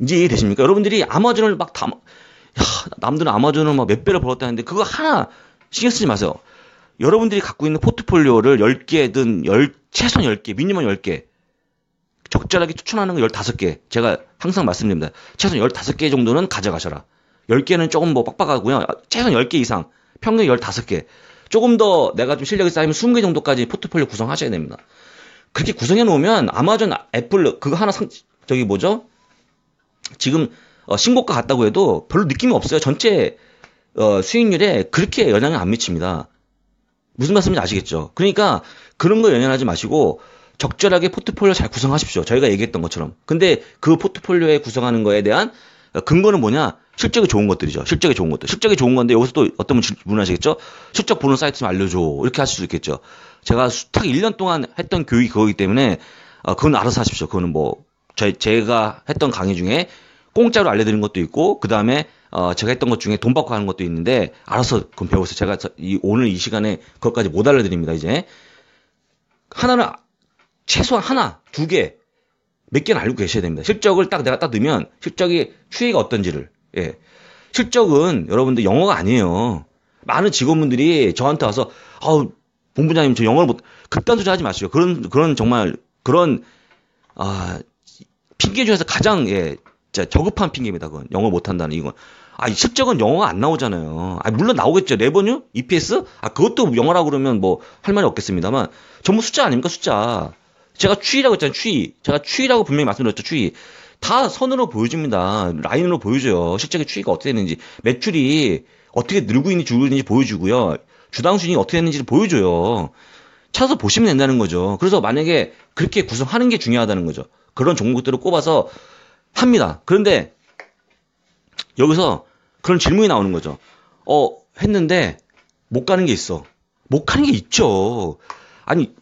이제 이해되십니까? 여러분들이 아마존을 막 다, 야, 남들은 아마존을 막 몇 배를 벌었다는데 그거 하나 신경 쓰지 마세요. 여러분들이 갖고 있는 포트폴리오를 10개든 10, 최소한 10개, 미니멈 10개 적절하게 추천하는 거 15개. 제가 항상 말씀드립니다. 최소 15개 정도는 가져가셔라. 10개는 조금 뭐 빡빡하고요. 최소 10개 이상. 평균 15개. 조금 더 내가 좀 실력이 쌓이면 20개 정도까지 포트폴리오 구성하셔야 됩니다. 그렇게 구성해 놓으면 아마존, 애플, 그거 하나 상, 저기 뭐죠? 지금 어, 신고가 같다고 해도 별로 느낌이 없어요. 전체 어, 수익률에 그렇게 영향을 안 미칩니다. 무슨 말씀인지 아시겠죠? 그러니까 그런 거 연연하지 마시고 적절하게 포트폴리오 잘 구성하십시오. 저희가 얘기했던 것처럼. 근데 그 포트폴리오에 구성하는 거에 대한 근거는 뭐냐? 실적이 좋은 것들이죠. 실적이 좋은 것들. 실적이 좋은 건데 여기서 또 어떤 분 질문하시겠죠? 실적 보는 사이트 좀 알려줘. 이렇게 하실 수 있겠죠. 제가 수탁 1년 동안 했던 교육이 그거기 때문에 어, 그건 알아서 하십시오. 그거는 뭐 제, 제가 했던 강의 중에 공짜로 알려드린 것도 있고 그 다음에 어, 제가 했던 것 중에 돈 받고 하는 것도 있는데 알아서 그럼 배우세요. 제가 이, 오늘 이 시간에 그것까지 못 알려드립니다. 이제 하나는 최소한 하나, 두 개, 몇 개는 알고 계셔야 됩니다. 실적을 딱 내가 딱 넣으면 실적이 추이가 어떤지를. 예. 실적은 여러분들 영어가 아니에요. 많은 직원분들이 저한테 와서 아우 본부장님 저 영어를 못 극단 조절하지 마시고 그런 그런 정말 그런 아 핑계 중에서 가장 예 진짜 저급한 핑계입니다. 그건 영어 못한다는 이건 아 실적은 영어가 안 나오잖아요. 아 물론 나오겠죠 레버뉴 EPS 아 그것도 영어라 그러면 뭐 할 말이 없겠습니다만 전부 숫자 아닙니까 숫자 제가 추위라고 했잖아요. 추위. 제가 추위라고 분명히 말씀드렸죠. 추위. 다 선으로 보여줍니다. 라인으로 보여줘요. 실제추위가 어떻게 되는지. 매출이 어떻게 늘고 있는지 줄고 있는지 보여주고요. 주당 순위 어떻게 됐는지를 보여줘요. 찾아서 보시면 된다는 거죠. 그래서 만약에 그렇게 구성하는 게 중요하다는 거죠. 그런 종목들을 꼽아서 합니다. 그런데 여기서 그런 질문이 나오는 거죠. 어, 했는데 못 가는 게 있어. 못 가는 게 있죠. 아니,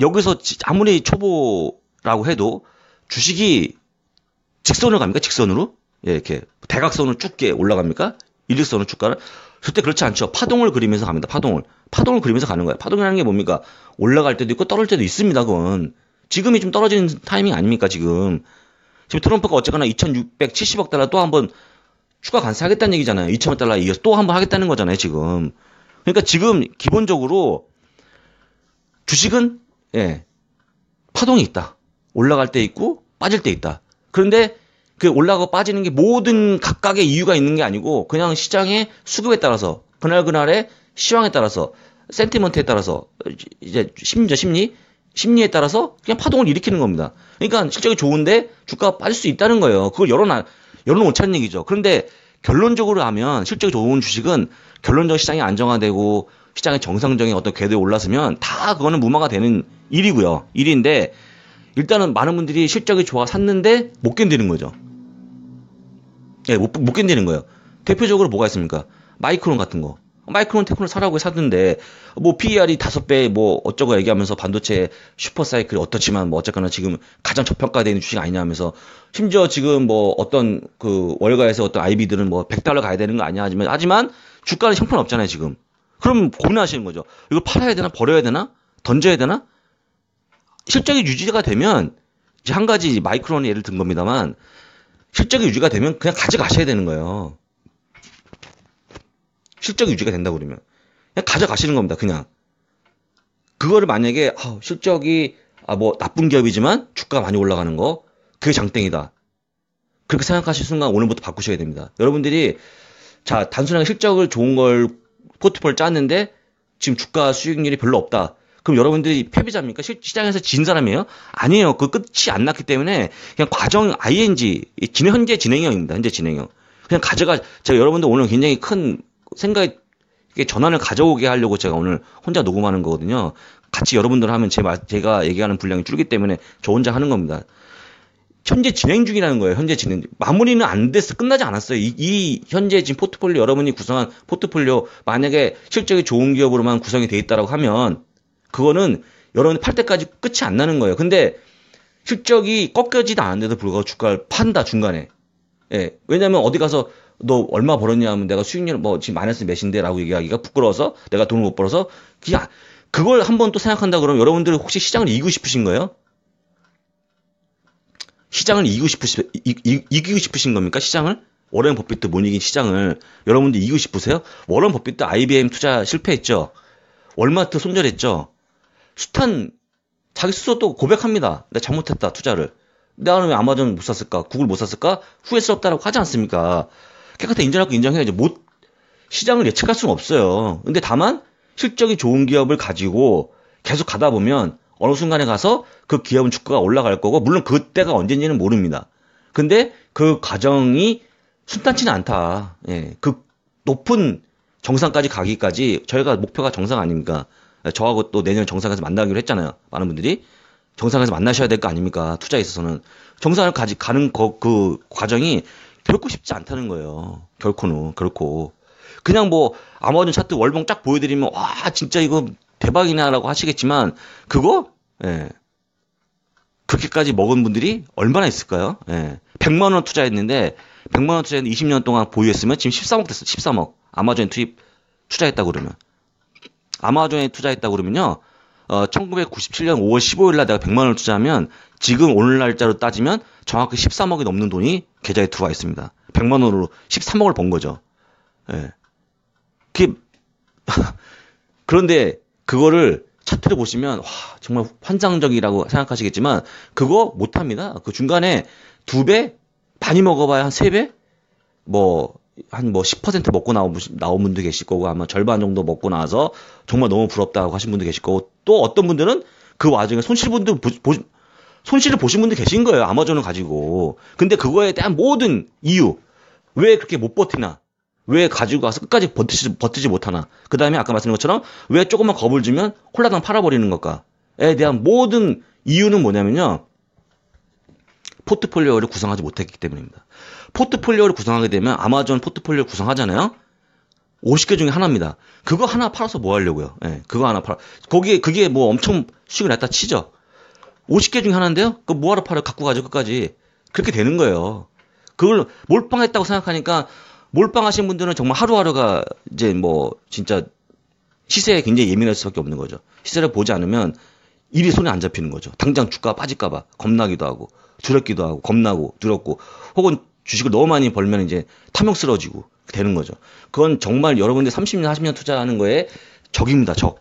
여기서 아무리 초보라고 해도 주식이 직선으로 갑니까? 직선으로? 예, 이렇게 대각선으로 쭉게 올라갑니까? 일직선으로 쭉 가는? 절대 그렇지 않죠. 파동을 그리면서 갑니다. 파동을. 파동을 그리면서 가는 거예요. 파동이라는 게 뭡니까? 올라갈 때도 있고 떨어질 때도 있습니다. 그건. 지금이 좀 떨어지는 타이밍 아닙니까? 지금. 지금 트럼프가 어쨌거나 2670억 달러 또 한번 추가 간세하겠다는 얘기잖아요. 2천억 달러 이어서 또 한번 하겠다는 거잖아요. 지금. 그러니까 지금 기본적으로 주식은 예, 파동이 있다. 올라갈 때 있고 빠질 때 있다. 그런데 그 올라가고 빠지는 게 모든 각각의 이유가 있는 게 아니고 그냥 시장의 수급에 따라서 그날 그날의 시황에 따라서 센티먼트에 따라서 이제 심리죠 심리 심리에 따라서 그냥 파동을 일으키는 겁니다. 그러니까 실적이 좋은데 주가가 빠질 수 있다는 거예요. 그걸 열어놔 열어놓자는 얘기죠. 그런데 결론적으로 하면 실적이 좋은 주식은 결론적 시장이 안정화되고 시장의 정상적인 어떤 궤도에 올랐으면 다 그거는 무마가 되는 1위고요1위인데 일단은 많은 분들이 실적이 좋아 샀는데 못 견디는 거죠. 예, 네, 못, 못 견디는 거예요. 대표적으로 뭐가 있습니까? 마이크론 같은 거. 마이크론 테크노 사라고 샀는데뭐 PER이 다섯 배뭐 어쩌고 얘기하면서 반도체 슈퍼 사이클이 어떻지만 뭐 어쨌거나 지금 가장 저평가되어 있는 주식 아니냐 하면서 심지어 지금 뭐 어떤 그 월가에서 어떤 IB들은 뭐 100달러 가야 되는 거아니냐 하지만 하지만 주가는 형편없잖아요 지금 그럼 고민하시는 거죠 이걸 팔아야 되나 버려야 되나 던져야 되나 실적이 유지가 되면 이제 한 가지 마이크론 예를 든 겁니다만 실적이 유지가 되면 그냥 가져가셔야 되는 거예요. 실적이 유지가 된다고 그러면 그냥 가져가시는 겁니다. 그냥 그거를 만약에 아, 실적이 아, 뭐 나쁜 기업이지만 주가 많이 올라가는 거 그게 장땡이다. 그렇게 생각하실 순간 오늘부터 바꾸셔야 됩니다. 여러분들이 자 단순하게 실적을 좋은 걸 포트폴 짰는데 지금 주가 수익률이 별로 없다. 그럼 여러분들이 패배자입니까? 실, 시장에서 진 사람이에요? 아니에요. 그 끝이 안 났기 때문에 그냥 과정 ing 진행 현재 진행형입니다. 현재 진행형. 그냥 가져가 제가 여러분들 오늘 굉장히 큰 생각의 전환을 가져오게 하려고 제가 오늘 혼자 녹음하는 거거든요. 같이 여러분들 하면 제 말, 제가 얘기하는 분량이 줄기 때문에 저 혼자 하는 겁니다. 현재 진행 중이라는 거예요. 현재 진행 마무리는 안 됐어. 끝나지 않았어요. 이, 이, 현재 지금 포트폴리오 여러분이 구성한 포트폴리오 만약에 실적이 좋은 기업으로만 구성이 돼 있다라고 하면 그거는 여러분 팔 때까지 끝이 안 나는 거예요. 근데 실적이 꺾여지도 않은데도 불구하고 주가를 판다 중간에. 예. 왜냐면 어디 가서 너 얼마 벌었냐 하면 내가 수익률 뭐 지금 마이너스 몇인데라고 얘기하기가 부끄러워서 내가 돈을 못 벌어서 그냥 아, 그걸 한 번 또 생각한다 그러면 여러분들 혹시 시장을 이기고 싶으신 거예요? 시장을 이기고 싶으시 이기고 싶으신 겁니까? 시장을? 워런 버핏도 못 이긴 시장을 여러분들 이기고 싶으세요? 워런 버핏도 IBM 투자 실패했죠. 월마트 손절했죠. 숱한 자기 스스로 또 고백합니다. 내가 잘못했다 투자를. 내가 왜 아마존 못 샀을까? 구글 못 샀을까? 후회스럽다라고 하지 않습니까? 깨끗하게 인정할 거 인정해야지 못 시장을 예측할 수는 없어요. 근데 다만 실적이 좋은 기업을 가지고 계속 가다 보면 어느 순간에 가서 그 기업은 주가가 올라갈 거고 물론 그때가 언젠지는 모릅니다. 근데 그 과정이 순탄치는 않다. 예. 그 높은 정상까지 가기까지 저희가 목표가 정상 아닙니까? 저하고 또 내년 정상에서 만나기로 했잖아요. 많은 분들이 정상에서 만나셔야 될 거 아닙니까? 투자에 있어서는 정상을 가지 가는 거, 그 과정이 결코 쉽지 않다는 거예요. 결코는 결코 그냥 뭐 아마존 차트 월봉 쫙 보여드리면 와 진짜 이거 대박이냐라고 하시겠지만 그거 예. 그렇게까지 먹은 분들이 얼마나 있을까요? 예. 100만 원 투자했는데 100만 원 투자했는데 20년 동안 보유했으면 지금 13억 됐어. 13억 아마존 투입 투자했다 고 그러면 아마존에 투자했다 고 그러면요. 어, 1997년 5월 15일 날 내가 100만 원을 투자하면 지금 오늘 날짜로 따지면 정확히 13억이 넘는 돈이 계좌에 들어와 있습니다. 100만 원으로 13억을 번 거죠. 예. 그게 그런데 그거를 차트를 보시면 와, 정말 환상적이라고 생각하시겠지만 그거 못 합니다. 그 중간에 두 배, 반이 먹어봐야 한 세 배, 뭐 한뭐10% 먹고 나온, 나온 분도 계실 거고 아마 절반 정도 먹고 나서 정말 너무 부럽다고 하신 분도 계실 거고 또 어떤 분들은 그 와중에 손실분도 보, 보, 손실을 보신 분도 계신 거예요. 아마존을 가지고. 근데 그거에 대한 모든 이유. 왜 그렇게 못 버티나? 왜 가지고 가서 끝까지 버티지, 버티지 못하나? 그 다음에 아까 말씀드린 것처럼 왜 조금만 겁을 주면 콜라당 팔아버리는 것과에 대한 모든 이유는 뭐냐면요. 포트폴리오를 구성하지 못했기 때문입니다. 포트폴리오를 구성하게 되면 아마존 포트폴리오 구성하잖아요. 50개 중에 하나입니다. 그거 하나 팔아서 뭐 하려고요? 예, 그거 하나 팔아. 거기에, 그게 뭐 엄청 수익을냈다 치죠? 50개 중에 하나인데요? 그거 뭐하러 팔아요? 갖고 가죠, 끝까지. 그렇게 되는 거예요. 그걸 몰빵했다고 생각하니까, 몰빵하신 분들은 정말 하루하루가 이제 뭐, 진짜, 시세에 굉장히 예민할 수 밖에 없는 거죠. 시세를 보지 않으면, 일이 손에 안 잡히는 거죠. 당장 주가 빠질까봐 겁나기도 하고, 두렵기도 하고, 겁나고, 두렵고, 혹은 주식을 너무 많이 벌면 이제 탐욕스러워지고 되는 거죠. 그건 정말 여러분들 30년, 40년 투자하는 거에 적입니다, 적.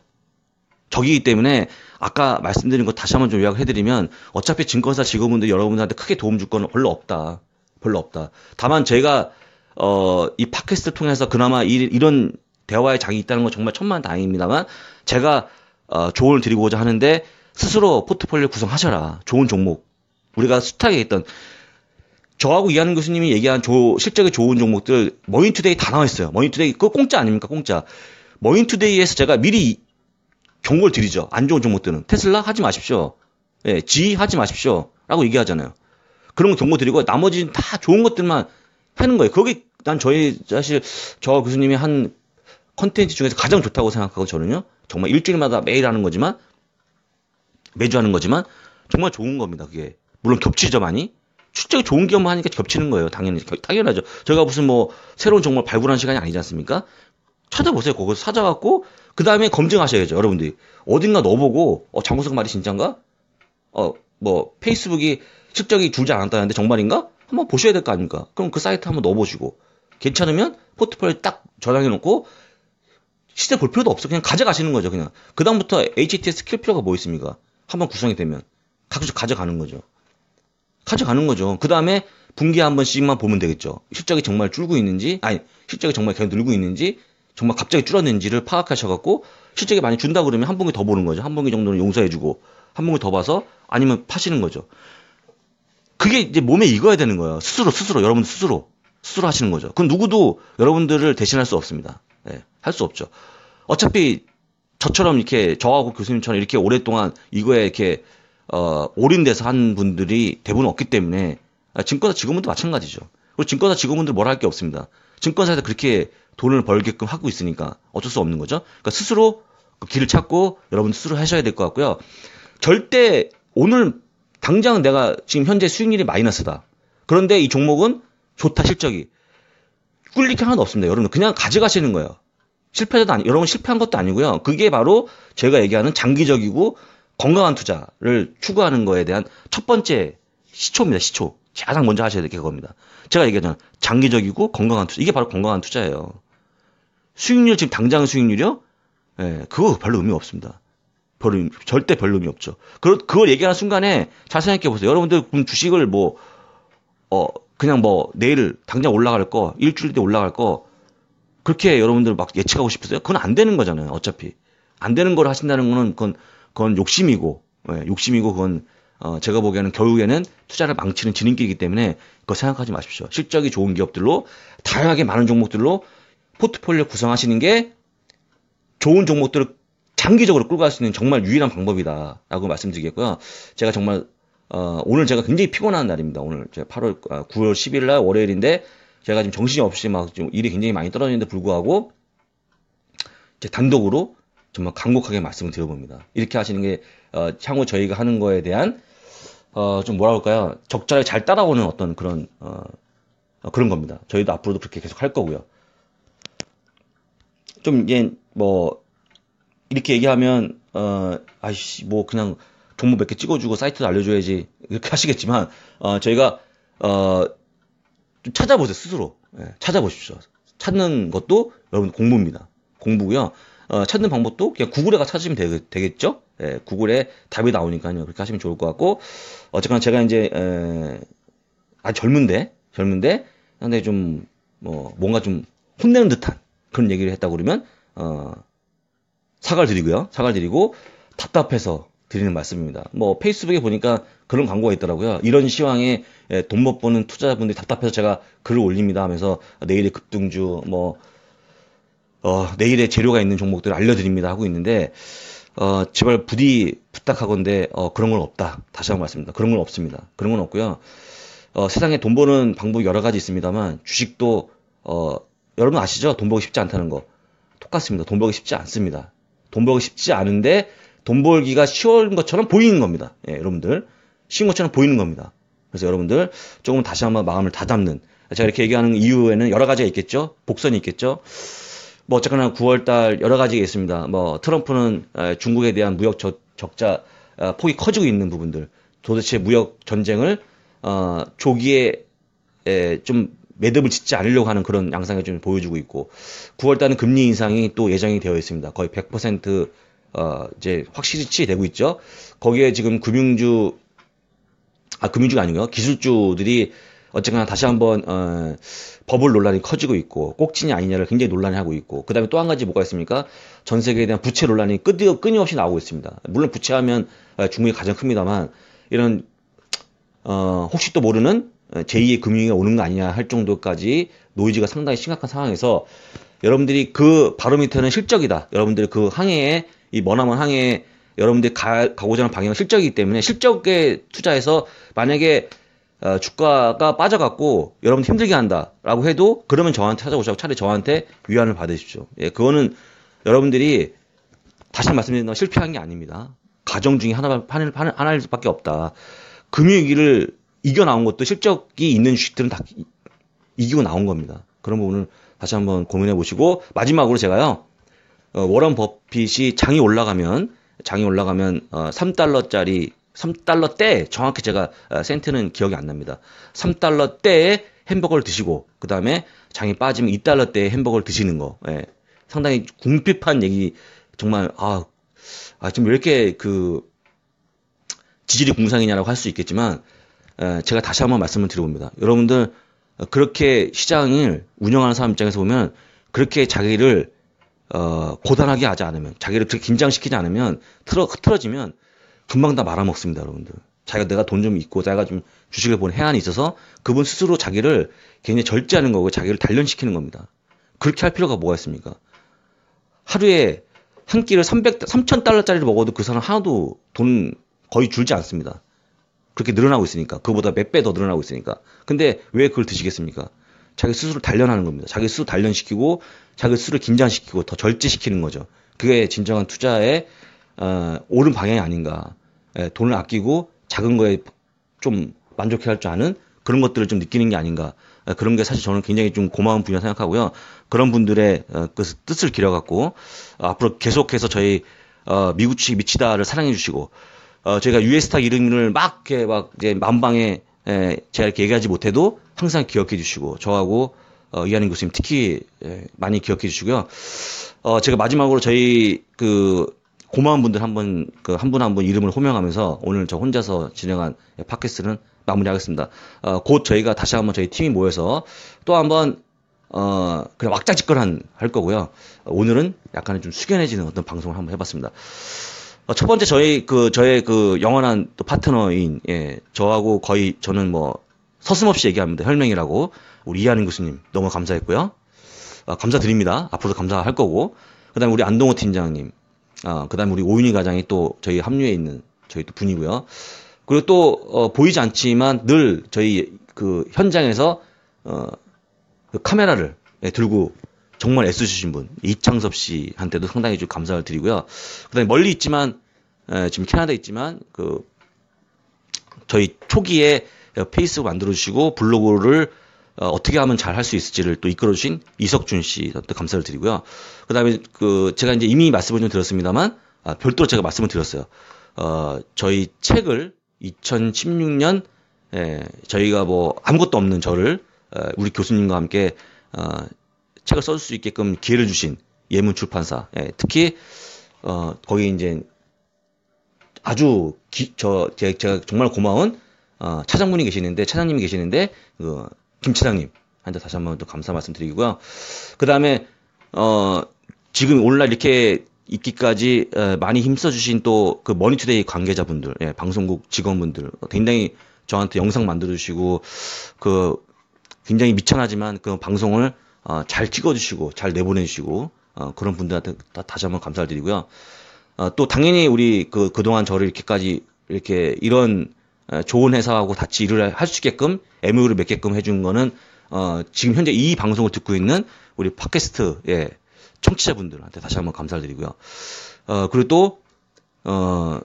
적이기 때문에 아까 말씀드린 거 다시 한번 좀 요약을 해드리면 어차피 증권사 직원분들 여러분들한테 크게 도움 줄 건 별로 없다. 별로 없다. 다만 제가 어, 이 팟캐스트를 통해서 그나마 이, 이런 대화의 장이 있다는 건 정말 천만 다행입니다만 제가 어, 조언을 드리고자 하는데 스스로 포트폴리오 구성하셔라. 좋은 종목. 우리가 숱하게 했던 저하고 이하는 교수님이 얘기한 조, 실적이 좋은 종목들 머인투데이다 나와 있어요. 머인투데이 그거 공짜 아닙니까? 공짜. 머인투데이에서 제가 미리 경고를 드리죠. 안 좋은 종목들은 테슬라 하지 마십시오. 예, G 하지 마십시오라고 얘기하잖아요. 그런 거 경고 드리고 나머지는 다 좋은 것들만 하는 거예요. 거기 난 저희 사실 저 교수님이 한 컨텐츠 중에서 가장 좋다고 생각하고 저는요. 정말 일주일마다 매일 하는 거지만 매주 하는 거지만 정말 좋은 겁니다. 그게 물론 겹치죠 많이. 실적이 좋은 기업만 하니까 겹치는 거예요. 당연히 당연하죠. 저희가 무슨 뭐 새로운 정보를 발굴한 시간이 아니지 않습니까? 찾아보세요. 그거 찾아갖고 그 다음에 검증하셔야죠. 여러분들이 어딘가 넣어보고 어 장구석 말이 진짠가? 어 뭐 페이스북이 실적이 줄지 않았다는데 정말인가? 한번 보셔야 될 거 아닙니까? 그럼 그 사이트 한번 넣어보시고 괜찮으면 포트폴리오 딱 저장해놓고 시세 볼 필요도 없어. 그냥 가져가시는 거죠. 그냥 그 다음부터 HTS 킬 필요가 뭐 있습니까? 한번 구성이 되면 가끔 가져가는 거죠. 가져가는 거죠. 그 다음에 분기 한 번씩만 보면 되겠죠. 실적이 정말 줄고 있는지, 아니, 실적이 정말 계속 늘고 있는지, 정말 갑자기 줄었는지를 파악하셔갖고, 실적이 많이 준다 그러면 한 분기 더 보는 거죠. 한 분기 정도는 용서해주고, 한 분기 더 봐서, 아니면 파시는 거죠. 그게 이제 몸에 익어야 되는 거예요. 스스로, 스스로, 여러분 스스로. 스스로 하시는 거죠. 그건 누구도 여러분들을 대신할 수 없습니다. 예, 할 수 없죠. 어차피 저처럼 이렇게 저하고 교수님처럼 이렇게 오랫동안 이거에 이렇게 어, 올인돼서 한 분들이 대부분 없기 때문에 아, 증권사 직원분도 마찬가지죠. 그리고 증권사 직원분들 뭐라 할 게 없습니다. 증권사에서 그렇게 돈을 벌게끔 하고 있으니까 어쩔 수 없는 거죠. 그러니까 스스로 그 길을 찾고 여러분 스스로 하셔야 될 것 같고요. 절대 오늘 당장 내가 지금 현재 수익률이 마이너스다. 그런데 이 종목은 좋다 실적이 꿀릴 게 하나도 없습니다. 여러분 그냥 가져가시는 거예요. 실패도 아니, 여러분 실패한 것도 아니고요. 그게 바로 제가 얘기하는 장기적이고 건강한 투자를 추구하는 거에 대한 첫 번째 시초입니다. 시초. 가장 먼저 하셔야 될 게 그겁니다. 제가 얘기하잖아 장기적이고 건강한 투자. 이게 바로 건강한 투자예요. 수익률, 지금 당장 수익률이요? 예, 그거 별로 의미 없습니다. 별 의미, 절대 별 의미 없죠. 그걸, 그걸 얘기하는 순간에 잘 생각해 보세요. 여러분들 그럼 주식을 뭐, 어, 그냥 뭐, 내일 당장 올라갈 거, 일주일 뒤에 올라갈 거, 그렇게 여러분들 막 예측하고 싶으세요? 그건 안 되는 거잖아요. 어차피. 안 되는 걸 하신다는 거는 그건 그건 욕심이고 예, 욕심이고 그건 어, 제가 보기에는 결국에는 투자를 망치는 지름길이기 때문에 그거 생각하지 마십시오. 실적이 좋은 기업들로 다양하게 많은 종목들로 포트폴리오 구성하시는 게 좋은 종목들을 장기적으로 끌고 갈 수 있는 정말 유일한 방법이다라고 말씀드리겠고요. 제가 정말 어, 오늘 제가 굉장히 피곤한 날입니다. 오늘 제가 8월 9월 아, 10일 날 월요일인데 제가 지금 정신이 없이 막 좀 일이 굉장히 많이 떨어지는데 불구하고 제 단독으로 정말 간곡하게 말씀을 드려봅니다. 이렇게 하시는 게 어, 향후 저희가 하는 거에 대한 어, 좀 뭐라 할까요? 적절하잘 따라오는 어떤 그런 어, 어, 그런 겁니다. 저희도 앞으로도 그렇게 계속 할 거고요. 좀 이게 뭐 이렇게 얘기하면 어, 아이씨 뭐 그냥 종목 몇 개 찍어주고 사이트도 알려줘야지 이렇게 하시겠지만 어, 저희가 어, 좀 찾아보세요 스스로 예, 찾아보십시오. 찾는 것도 여러분 공부입니다. 공부고요. 어, 찾는 방법도 그냥 구글에가 찾으면 되겠, 죠 예, 구글에 답이 나오니까요. 그렇게 하시면 좋을 것 같고 어쨌거나 제가 이제 에, 아 젊은데 젊은데 근데 좀 뭐 뭔가 좀 혼내는 듯한 그런 얘기를 했다고 그러면 어, 사과를 드리고요. 사과를 드리고 답답해서 드리는 말씀입니다. 뭐 페이스북에 보니까 그런 광고가 있더라고요. 이런 시황에 예, 돈못 버는 투자자분들이 답답해서 제가 글을 올립니다 하면서 내일의 급등주 뭐 어, 내일의 재료가 있는 종목들을 알려드립니다 하고 있는데 어, 제발 부디 부탁하건데 어, 그런 건 없다. 다시 한 번 말씀드립니다. 그런 건 없습니다. 그런 건 없고요. 어, 세상에 돈 버는 방법이 여러 가지 있습니다만 주식도 어, 여러분 아시죠? 돈 벌기 쉽지 않다는 거. 똑같습니다. 돈 벌기 쉽지 않습니다. 돈 벌기 쉽지 않은데 돈 벌기가 쉬운 것처럼 보이는 겁니다. 예, 여러분들. 쉬운 것처럼 보이는 겁니다. 그래서 여러분들 조금 다시 한번 마음을 다잡는 제가 이렇게 얘기하는 이유에는 여러 가지가 있겠죠. 복선이 있겠죠. 뭐 어쨌거나 9월달 여러 가지가 있습니다. 뭐 트럼프는 중국에 대한 무역 적자 어, 폭이 커지고 있는 부분들, 도대체 무역 전쟁을 어, 조기에 에, 좀 매듭을 짓지 않으려고 하는 그런 양상을 좀 보여주고 있고 9월달은 금리 인상이 또 예정이 되어 있습니다. 거의 100% 어, 이제 확실히 되고 있죠. 거기에 지금 금융주 아 금융주가 아니고요 기술주들이 어쨌거나 다시 한번 어, 버블 논란이 커지고 있고 꼭지냐 아니냐를 굉장히 논란이 하고 있고 그 다음에 또 한 가지 뭐가 있습니까? 전 세계에 대한 부채 논란이 끊임없이 나오고 있습니다. 물론 부채하면 어, 중국이 가장 큽니다만 이런 어, 혹시 또 모르는 어, 제2의 금융위가 오는 거 아니냐 할 정도까지 노이즈가 상당히 심각한 상황에서 여러분들이 그 바로미터는 실적이다. 여러분들 이그 항해에 이 머나먼 항해에 여러분들이 가, 가고자 하는 방향은 실적이기 때문에 실적에 투자해서 만약에 어, 주가가 빠져갖고 여러분 힘들게 한다라고 해도 그러면 저한테 찾아오시고 차라리 저한테 위안을 받으십시오. 예, 그거는 여러분들이 다시 말씀드리면 실패한 게 아닙니다. 가정 중에 하나, 하 하나, 하나일 밖에 없다. 금융위기를 이겨나온 것도 실적이 있는 주식들은 다 이기고 나온 겁니다. 그런 부분을 다시 한번 고민해 보시고 마지막으로 제가요 어, 워런 버핏이 장이 올라가면 장이 올라가면 어, 3달러짜리 3달러 때 정확히 제가 어, 센트는 기억이 안 납니다. 3달러 때에 햄버거를 드시고 그 다음에 장이 빠지면 2달러 때에 햄버거를 드시는 거 예. 상당히 궁핍한 얘기 정말 아, 아 지금 왜 이렇게 그 지질이 궁상이냐라고 할 수 있겠지만 예, 제가 다시 한번 말씀을 드려봅니다. 여러분들 어, 그렇게 시장을 운영하는 사람 입장에서 보면 그렇게 자기를 어, 고단하게 하지 않으면 자기를 그렇게 긴장시키지 않으면 틀어 흐트지면 금방 다 말아먹습니다, 여러분들. 자기가 내가 돈 좀 있고 자기가 좀 주식을 본 해안이 있어서 그분 스스로 자기를 굉장히 절제하는 거고 자기를 단련시키는 겁니다. 그렇게 할 필요가 뭐가 있습니까? 하루에 한 끼를 300, 3,000달러짜리를 먹어도 그 사람 하나도 돈 거의 줄지 않습니다. 그렇게 늘어나고 있으니까. 그보다 몇 배 더 늘어나고 있으니까. 근데 왜 그걸 드시겠습니까? 자기 스스로 단련하는 겁니다. 자기 스스로 단련시키고, 자기 스스로 긴장시키고, 더 절제시키는 거죠. 그게 진정한 투자의 어, 옳은 방향이 아닌가. 예, 돈을 아끼고 작은 거에 좀 만족해 할줄 아는 그런 것들을 좀 느끼는 게 아닌가. 예, 그런 게 사실 저는 굉장히 좀 고마운 분이라 생각하고요. 그런 분들의 어, 그 뜻을 기려갖고 어, 앞으로 계속해서 저희 어, 미국식 미치다를 사랑해 주시고 어, 저희가 유에스타 이름을 막 이렇게 막 이제 만방에 예, 제가 이렇게 얘기하지 못해도 항상 기억해 주시고 저하고 어, 이하는 교수님 특히 예, 많이 기억해 주시고요. 어, 제가 마지막으로 저희 그 고마운 분들 한번 그 한 분 한 분 이름을 호명하면서 오늘 저 혼자서 진행한 팟캐스트는 마무리하겠습니다. 어, 곧 저희가 다시 한번 저희 팀이 모여서 또 한번 어, 그냥 왁자지껄한 할 거고요. 오늘은 약간 좀 숙연해지는 어떤 방송을 한번 해봤습니다. 어, 첫 번째 저희 그 저의 그 영원한 또 파트너인 예, 저하고 거의 저는 뭐 서슴없이 얘기합니다. 혈맹이라고 우리 이하는 교수님 너무 감사했고요. 아, 감사드립니다. 앞으로도 감사할 거고 그다음에 우리 안동호 팀장님 어, 그 다음에 우리 오윤희 과장이 또 저희 합류에 있는 저희 또 분이고요. 그리고 또, 어, 보이지 않지만 늘 저희 그 현장에서, 어, 그 카메라를 예, 들고 정말 애쓰신 시 분, 이창섭 씨한테도 상당히 좀 감사를 드리고요. 그 다음에 멀리 있지만, 에, 예, 지금 캐나다에 있지만, 그, 저희 초기에 페이스북 만들어주시고 블로그를 어, 어떻게 하면 잘 할 수 있을지를 또 이끌어 주신 이석준 씨또 감사를 드리고요. 그다음에 그 제가 이제 이미 말씀을 좀 드렸습니다만 아, 별도로 제가 말씀을 드렸어요. 어, 저희 책을 2016년 에, 예, 저희가 뭐 아무것도 없는 저를 예, 우리 교수님과 함께 어, 책을 써줄 수 있게끔 기회를 주신 예문 출판사 예, 특히 어, 거기 이제 아주 기, 저 제가 정말 고마운 어, 차장분이 계시는데 차장님이 계시는데 그 김치장님 한테 다시 한번 또 감사 말씀드리고요. 그 다음에 어 지금 오늘날 이렇게 있기까지 어, 많이 힘써주신 또 그 머니투데이 관계자분들, 예, 방송국 직원분들 굉장히 저한테 영상 만들어주시고 그 굉장히 미천하지만 그 방송을 어, 잘 찍어주시고 잘 내보내주시고 어, 그런 분들한테 다, 다시 한 번 감사드리고요. 어, 또 당연히 우리 그 그동안 저를 이렇게까지 이렇게 이런 어, 좋은 회사하고 같이 일을 할 수 있게끔 MOU를 맺게끔 해준 거는 어, 지금 현재 이 방송을 듣고 있는 우리 팟캐스트 예, 청취자분들한테 다시 한번 감사드리고요. 어, 그리고 또 어,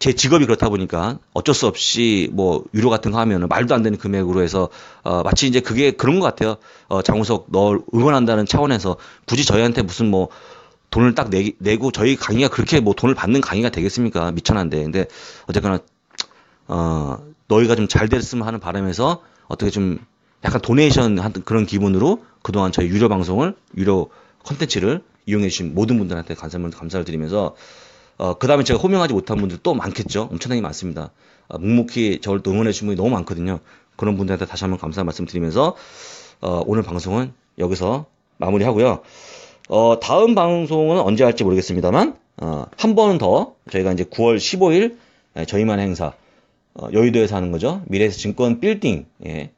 제 직업이 그렇다 보니까 어쩔 수 없이 뭐 유료 같은 거 하면은 말도 안 되는 금액으로 해서 어 마치 이제 그게 그런 것 같아요. 어 장우석 널 응원한다는 차원에서 굳이 저희한테 무슨 뭐 돈을 딱 내, 내고 저희 강의가 그렇게 뭐 돈을 받는 강의가 되겠습니까? 미천한데 근데 어쨌거나 어, 너희가 좀 잘 됐으면 하는 바람에서 어떻게 좀 약간 도네이션 한 그런 기분으로 그동안 저희 유료 방송을 유료 컨텐츠를 이용해 주신 모든 분들한테 감사를, 감사를 드리면서 어, 그 다음에 제가 호명하지 못한 분들 또 많겠죠. 엄청나게 많습니다. 어, 묵묵히 저를 응원해 주신 분이 너무 많거든요. 그런 분들한테 다시 한번 감사 말씀 드리면서 어, 오늘 방송은 여기서 마무리하고요. 어, 다음 방송은 언제 할지 모르겠습니다만 어, 한 번은 더 저희가 이제 9월 15일 저희만 의 행사 어, 여의도에 서하는 거죠. 미래에서 증권 빌딩. 예.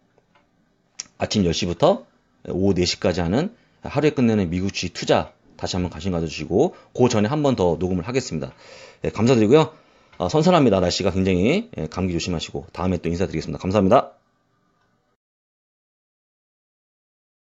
아침 10시부터 오후 4시까지 하는 하루에 끝내는 미국 주 투자 다시 한번 관심 가져주시고 그 전에 한 번 더 녹음을 하겠습니다. 예, 감사드리고요. 아, 선선합니다. 날씨가 굉장히 예, 감기 조심하시고 다음에 또 인사드리겠습니다. 감사합니다.